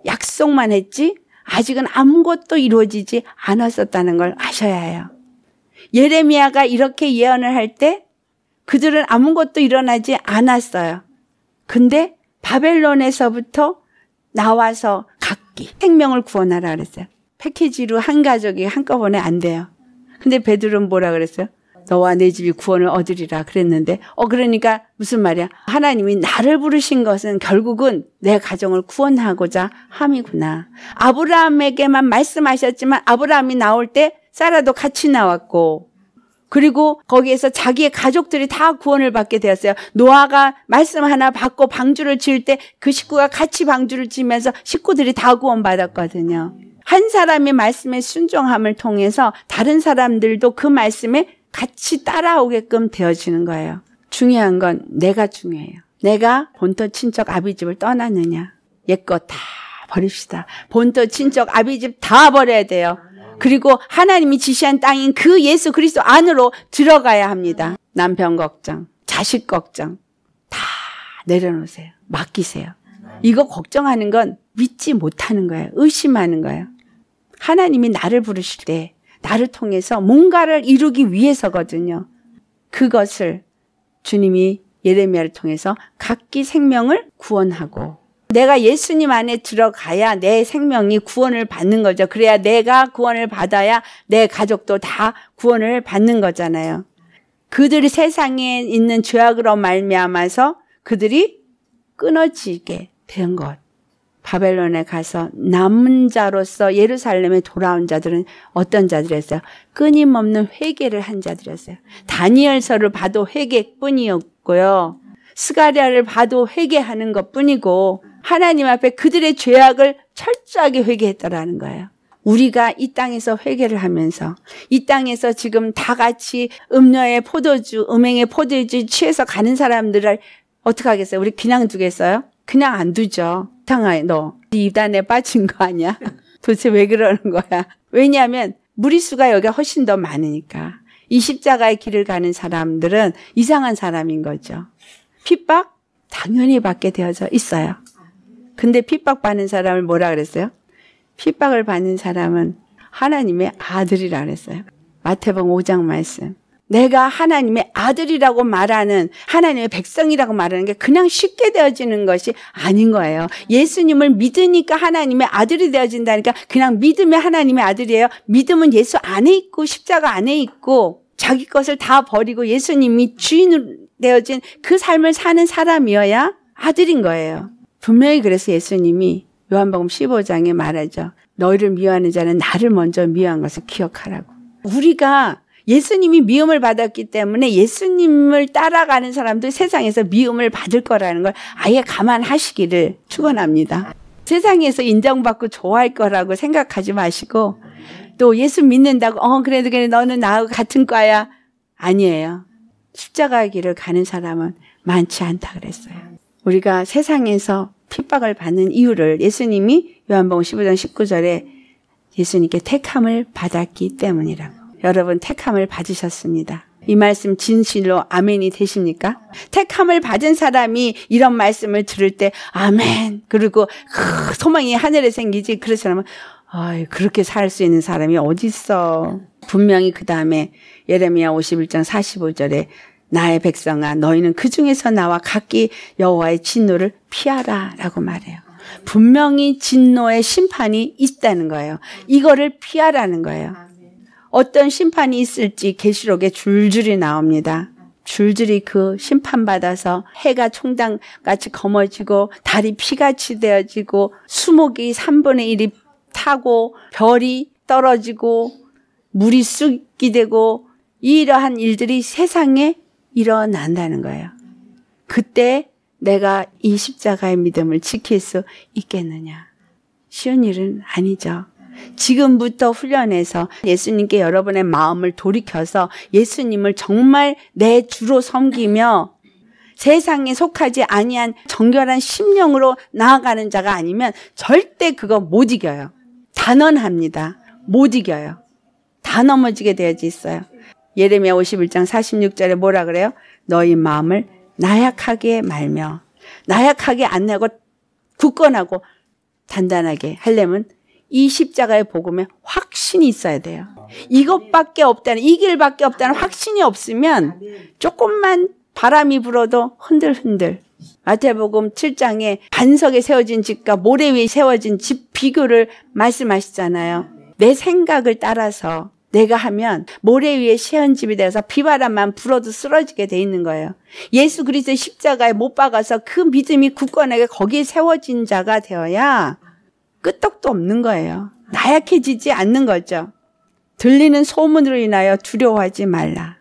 약속만 했지 아직은 아무것도 이루어지지 않았었다는 걸 아셔야 해요. 예레미야가 이렇게 예언을 할 때 그들은 아무것도 일어나지 않았어요. 근데 바벨론에서부터 나와서 각기 생명을 구원하라 그랬어요. 패키지로 한 가족이 한꺼번에 안 돼요. 근데 베드로는 뭐라 그랬어요? 너와 내 집이 구원을 얻으리라 그랬는데 어 그러니까 무슨 말이야? 하나님이 나를 부르신 것은 결국은 내 가정을 구원하고자 함이구나. 아브라함에게만 말씀하셨지만 아브라함이 나올 때 사라도 같이 나왔고 그리고 거기에서 자기의 가족들이 다 구원을 받게 되었어요. 노아가 말씀 하나 받고 방주를 지을 때 그 식구가 같이 방주를 지면서 식구들이 다 구원받았거든요. 한 사람의 말씀에 순종함을 통해서 다른 사람들도 그 말씀에 같이 따라오게끔 되어지는 거예요. 중요한 건 내가 중요해요. 내가 본토 친척 아비집을 떠났느냐옛것다 버립시다. 본토 친척 아비집 다 버려야 돼요. 그리고 하나님이 지시한 땅인 그 예수 그리스도 안으로 들어가야 합니다. 남편 걱정, 자식 걱정 다 내려놓으세요. 맡기세요. 이거 걱정하는 건 믿지 못하는 거예요. 의심하는 거예요. 하나님이 나를 부르실 때 나를 통해서 뭔가를 이루기 위해서거든요. 그것을 주님이 예레미야를 통해서 각기 생명을 구원하고 내가 예수님 안에 들어가야 내 생명이 구원을 받는 거죠. 그래야 내가 구원을 받아야 내 가족도 다 구원을 받는 거잖아요. 그들이 세상에 있는 죄악으로 말미암아서 그들이 끊어지게 된 것. 바벨론에 가서 남은 자로서 예루살렘에 돌아온 자들은 어떤 자들이었어요? 끊임없는 회개를 한 자들이었어요. 다니엘서를 봐도 회개뿐이었고요. 스가리아를 봐도 회개하는 것뿐이고 하나님 앞에 그들의 죄악을 철저하게 회개했더라는 거예요. 우리가 이 땅에서 회개를 하면서 이 땅에서 지금 다 같이 음녀의 포도주, 음행의 포도주 취해서 가는 사람들을 어떻게 하겠어요? 우리 그냥 두겠어요? 그냥 안 두죠. 상하너 이단에 네 빠진 거 아니야? 도대체 왜 그러는 거야? 왜냐하면 무리수가 여기 훨씬 더 많으니까 이 십자가의 길을 가는 사람들은 이상한 사람인 거죠. 핍박 당연히 받게 되어져 있어요. 근데 핍박받는 사람을 뭐라 그랬어요? 핍박을 받는 사람은 하나님의 아들이라 그랬어요. 마태복 5장 말씀. 내가 하나님의 아들이라고 말하는 하나님의 백성이라고 말하는 게 그냥 쉽게 되어지는 것이 아닌 거예요. 예수님을 믿으니까 하나님의 아들이 되어진다니까 그냥 믿음의 하나님의 아들이에요. 믿음은 예수 안에 있고 십자가 안에 있고 자기 것을 다 버리고 예수님이 주인 되어진 그 삶을 사는 사람이어야 아들인 거예요. 분명히 그래서 예수님이 요한복음 15장에 말하죠. 너희를 미워하는 자는 나를 먼저 미워한 것을 기억하라고. 우리가 예수님이 미움을 받았기 때문에 예수님을 따라가는 사람들 세상에서 미움을 받을 거라는 걸 아예 감안하시기를 축원합니다. 세상에서 인정받고 좋아할 거라고 생각하지 마시고 또 예수 믿는다고 어 그래도 그래 너는 나하고 같은 과야 아니에요. 십자가 길을 가는 사람은 많지 않다 그랬어요. 우리가 세상에서 핍박을 받는 이유를 예수님이 요한복음 15장 19절에 예수님께 택함을 받았기 때문이라고. 여러분 택함을 받으셨습니다. 이 말씀 진실로 아멘이 되십니까? 택함을 받은 사람이 이런 말씀을 들을 때 아멘 그리고 그 소망이 하늘에 생기지 그렇지 않으 아이 그렇게 살 수 있는 사람이 어디 있어 분명히 그 다음에 예레미야 51장 45절에 나의 백성아 너희는 그 중에서 나와 각기 여호와의 진노를 피하라라고 말해요. 분명히 진노의 심판이 있다는 거예요. 이거를 피하라는 거예요. 어떤 심판이 있을지 계시록에 줄줄이 나옵니다. 줄줄이 그 심판받아서 해가 총장같이 검어지고 달이 피같이 되어지고 수목이 3분의 1이 타고 별이 떨어지고 물이 쑥이 되고 이러한 일들이 세상에 일어난다는 거예요. 그때 내가 이 십자가의 믿음을 지킬 수 있겠느냐. 쉬운 일은 아니죠. 지금부터 훈련해서 예수님께 여러분의 마음을 돌이켜서 예수님을 정말 내 주로 섬기며 세상에 속하지 아니한 정결한 심령으로 나아가는 자가 아니면 절대 그거 못 이겨요. 단언합니다. 못 이겨요. 다 넘어지게 되어져 있어요. 예레미야 51장 46절에 뭐라 그래요? 너희 마음을 나약하게 말며 나약하게 안 내고 굳건하고 단단하게 하려면 이 십자가의 복음에 확신이 있어야 돼요. 이것밖에 없다는 이 길밖에 없다는 확신이 없으면 조금만 바람이 불어도 흔들흔들 마태복음 7장에 반석에 세워진 집과 모래 위에 세워진 집 비교를 말씀하시잖아요. 내 생각을 따라서 내가 하면 모래 위에 시연집이 되어서 비바람만 불어도 쓰러지게 돼 있는 거예요. 예수 그리스도 십자가에 못 박아서 그 믿음이 굳건하게 거기에 세워진 자가 되어야 끄떡도 없는 거예요. 나약해지지 않는 거죠. 들리는 소문으로 인하여 두려워하지 말라.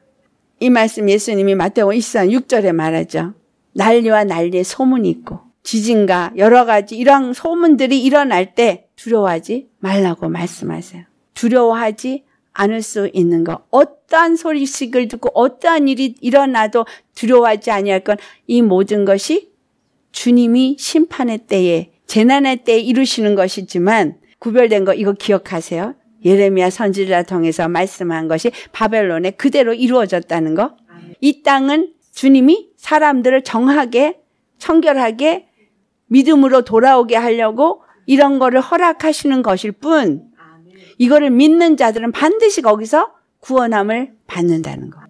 이 말씀 예수님이 마태복음 2 6절에 말하죠. 난리와 난리의 소문이 있고 지진과 여러 가지 이런 소문들이 일어날 때 두려워하지 말라고 말씀하세요. 두려워하지 않을 수 있는 것. 어떠한 소리식을 듣고 어떠한 일이 일어나도 두려워하지 아니할 건이 모든 것이 주님이 심판의 때에 재난의 때에 이루시는 것이지만 구별된 거 이거 기억하세요. 예레미야 선지자 통해서 말씀한 것이 바벨론에 그대로 이루어졌다는 거. 이 땅은 주님이 사람들을 정하게 청결하게 믿음으로 돌아오게 하려고 이런 거를 허락하시는 것일 뿐 이거를 믿는 자들은 반드시 거기서 구원함을 받는다는 거.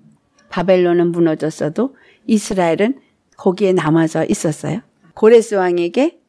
바벨론은 무너졌어도 이스라엘은 거기에 남아서 있었어요. 고레스 왕에게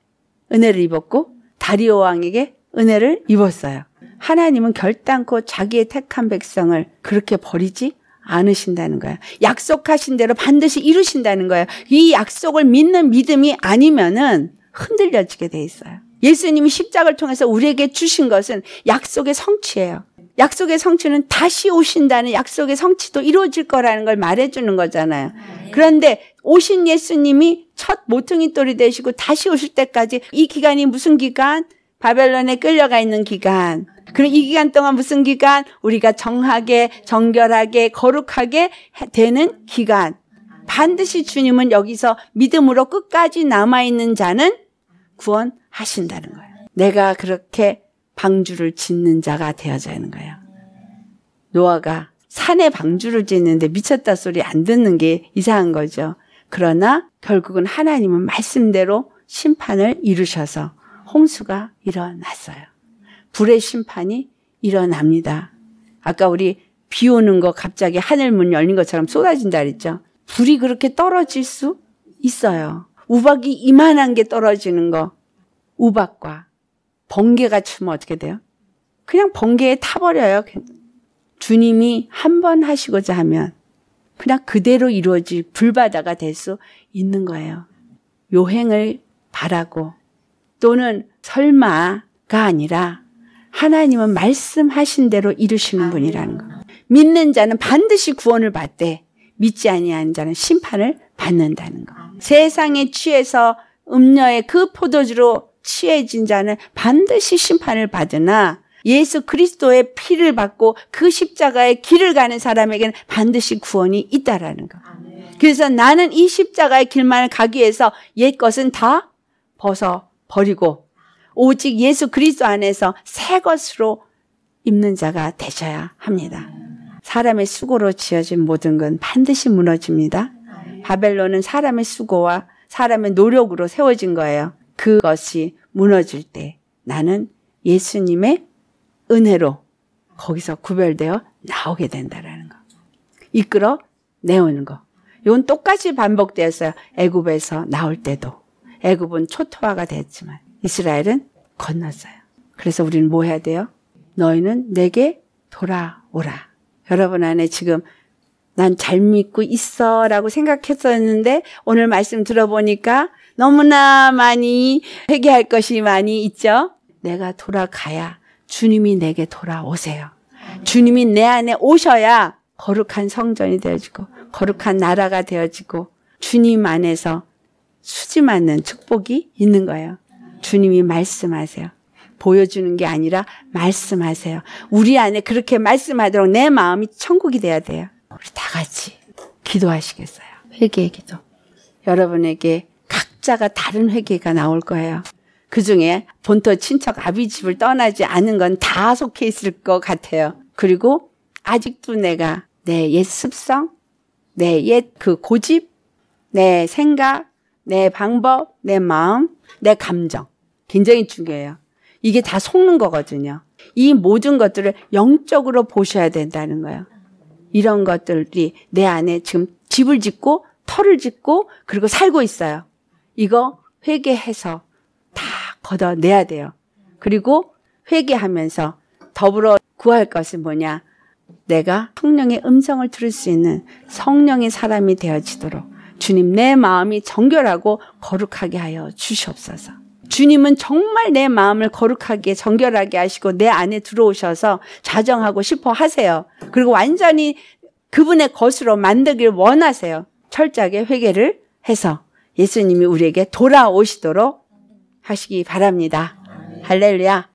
은혜를 입었고 다리오 왕에게 은혜를 입었어요. 하나님은 결단코 자기의 택한 백성을 그렇게 버리지 않으신다는 거예요. 약속하신 대로 반드시 이루신다는 거예요. 이 약속을 믿는 믿음이 아니면은 흔들려지게 돼 있어요. 예수님이 십자가를 통해서 우리에게 주신 것은 약속의 성취예요. 약속의 성취는 다시 오신다는 약속의 성취도 이루어질 거라는 걸 말해주는 거잖아요. 그런데 오신 예수님이 첫 모퉁이 돌이 되시고 다시 오실 때까지 이 기간이 무슨 기간? 바벨론에 끌려가 있는 기간. 그리이 기간 동안 무슨 기간? 우리가 정하게, 정결하게, 거룩하게 되는 기간. 반드시 주님은 여기서 믿음으로 끝까지 남아있는 자는 구원하신다는 거예요. 내가 그렇게 방주를 짓는 자가 되어져 있는 거예요. 노아가 산에 방주를 짓는데 미쳤다 소리 안 듣는 게 이상한 거죠. 그러나 결국은 하나님은 말씀대로 심판을 이루셔서 홍수가 일어났어요. 불의 심판이 일어납니다. 아까 우리 비 오는 거 갑자기 하늘 문 열린 것처럼 쏟아진다 그랬죠. 불이 그렇게 떨어질 수 있어요. 우박이 이만한 게 떨어지는 거. 우박과 번개가 치면 어떻게 돼요? 그냥 번개에 타버려요. 주님이 한 번 하시고자 하면 그냥 그대로 이루어지 불바다가 될 수 있는 거예요. 요행을 바라고 또는 설마가 아니라 하나님은 말씀하신 대로 이루시는 분이라는 거. 믿는 자는 반드시 구원을 받되 믿지 아니한 자는 심판을 받는다는 거. 세상에 취해서 음녀의 그 포도주로 취해진 자는 반드시 심판을 받으나 예수 그리스도의 피를 받고 그 십자가의 길을 가는 사람에게는 반드시 구원이 있다라는 거. 그래서 나는 이 십자가의 길만을 가기 위해서 옛 것은 다 벗어 버리고 오직 예수 그리스도 안에서 새 것으로 입는 자가 되셔야 합니다. 사람의 수고로 지어진 모든 건 반드시 무너집니다. 바벨론은 사람의 수고와 사람의 노력으로 세워진 거예요. 그것이 무너질 때 나는 예수님의 은혜로 거기서 구별되어 나오게 된다라는 거. 이끌어 내오는 거. 이건 똑같이 반복되었어요. 애굽에서 나올 때도. 애굽은 초토화가 됐지만 이스라엘은 건넜어요. 그래서 우리는 뭐 해야 돼요? 너희는 내게 돌아오라. 여러분 안에 지금 난잘 믿고 있어 라고 생각했었는데 오늘 말씀 들어보니까 너무나 많이 회개할 것이 많이 있죠. 내가 돌아가야 주님이 내게 돌아오세요. 주님이 내 안에 오셔야 거룩한 성전이 되어지고 거룩한 나라가 되어지고 주님 안에서 수지 맞는 축복이 있는 거예요. 주님이 말씀하세요. 보여주는 게 아니라 말씀하세요. 우리 안에 그렇게 말씀하도록 내 마음이 천국이 돼야 돼요. 우리 다 같이 기도하시겠어요. 회개의 기도. 여러분에게 각자가 다른 회개가 나올 거예요. 그 중에 본토 친척 아비 집을 떠나지 않은 건 다 속해 있을 것 같아요. 그리고 아직도 내가 내 옛 습성, 내 옛 그 고집, 내 생각, 내 방법, 내 마음, 내 감정. 굉장히 중요해요. 이게 다 속는 거거든요. 이 모든 것들을 영적으로 보셔야 된다는 거예요. 이런 것들이 내 안에 지금 집을 짓고 터를 짓고 그리고 살고 있어요. 이거 회개해서 다 걷어내야 돼요. 그리고 회개하면서 더불어 구할 것은 뭐냐? 내가 성령의 음성을 들을 수 있는 성령의 사람이 되어지도록 주님 내 마음이 정결하고 거룩하게 하여 주시옵소서. 주님은 정말 내 마음을 거룩하게 정결하게 하시고 내 안에 들어오셔서 자정하고 싶어 하세요. 그리고 완전히 그분의 것으로 만들길 원하세요. 철저하게 회개를 해서 예수님이 우리에게 돌아오시도록 하시기 바랍니다. 할렐루야.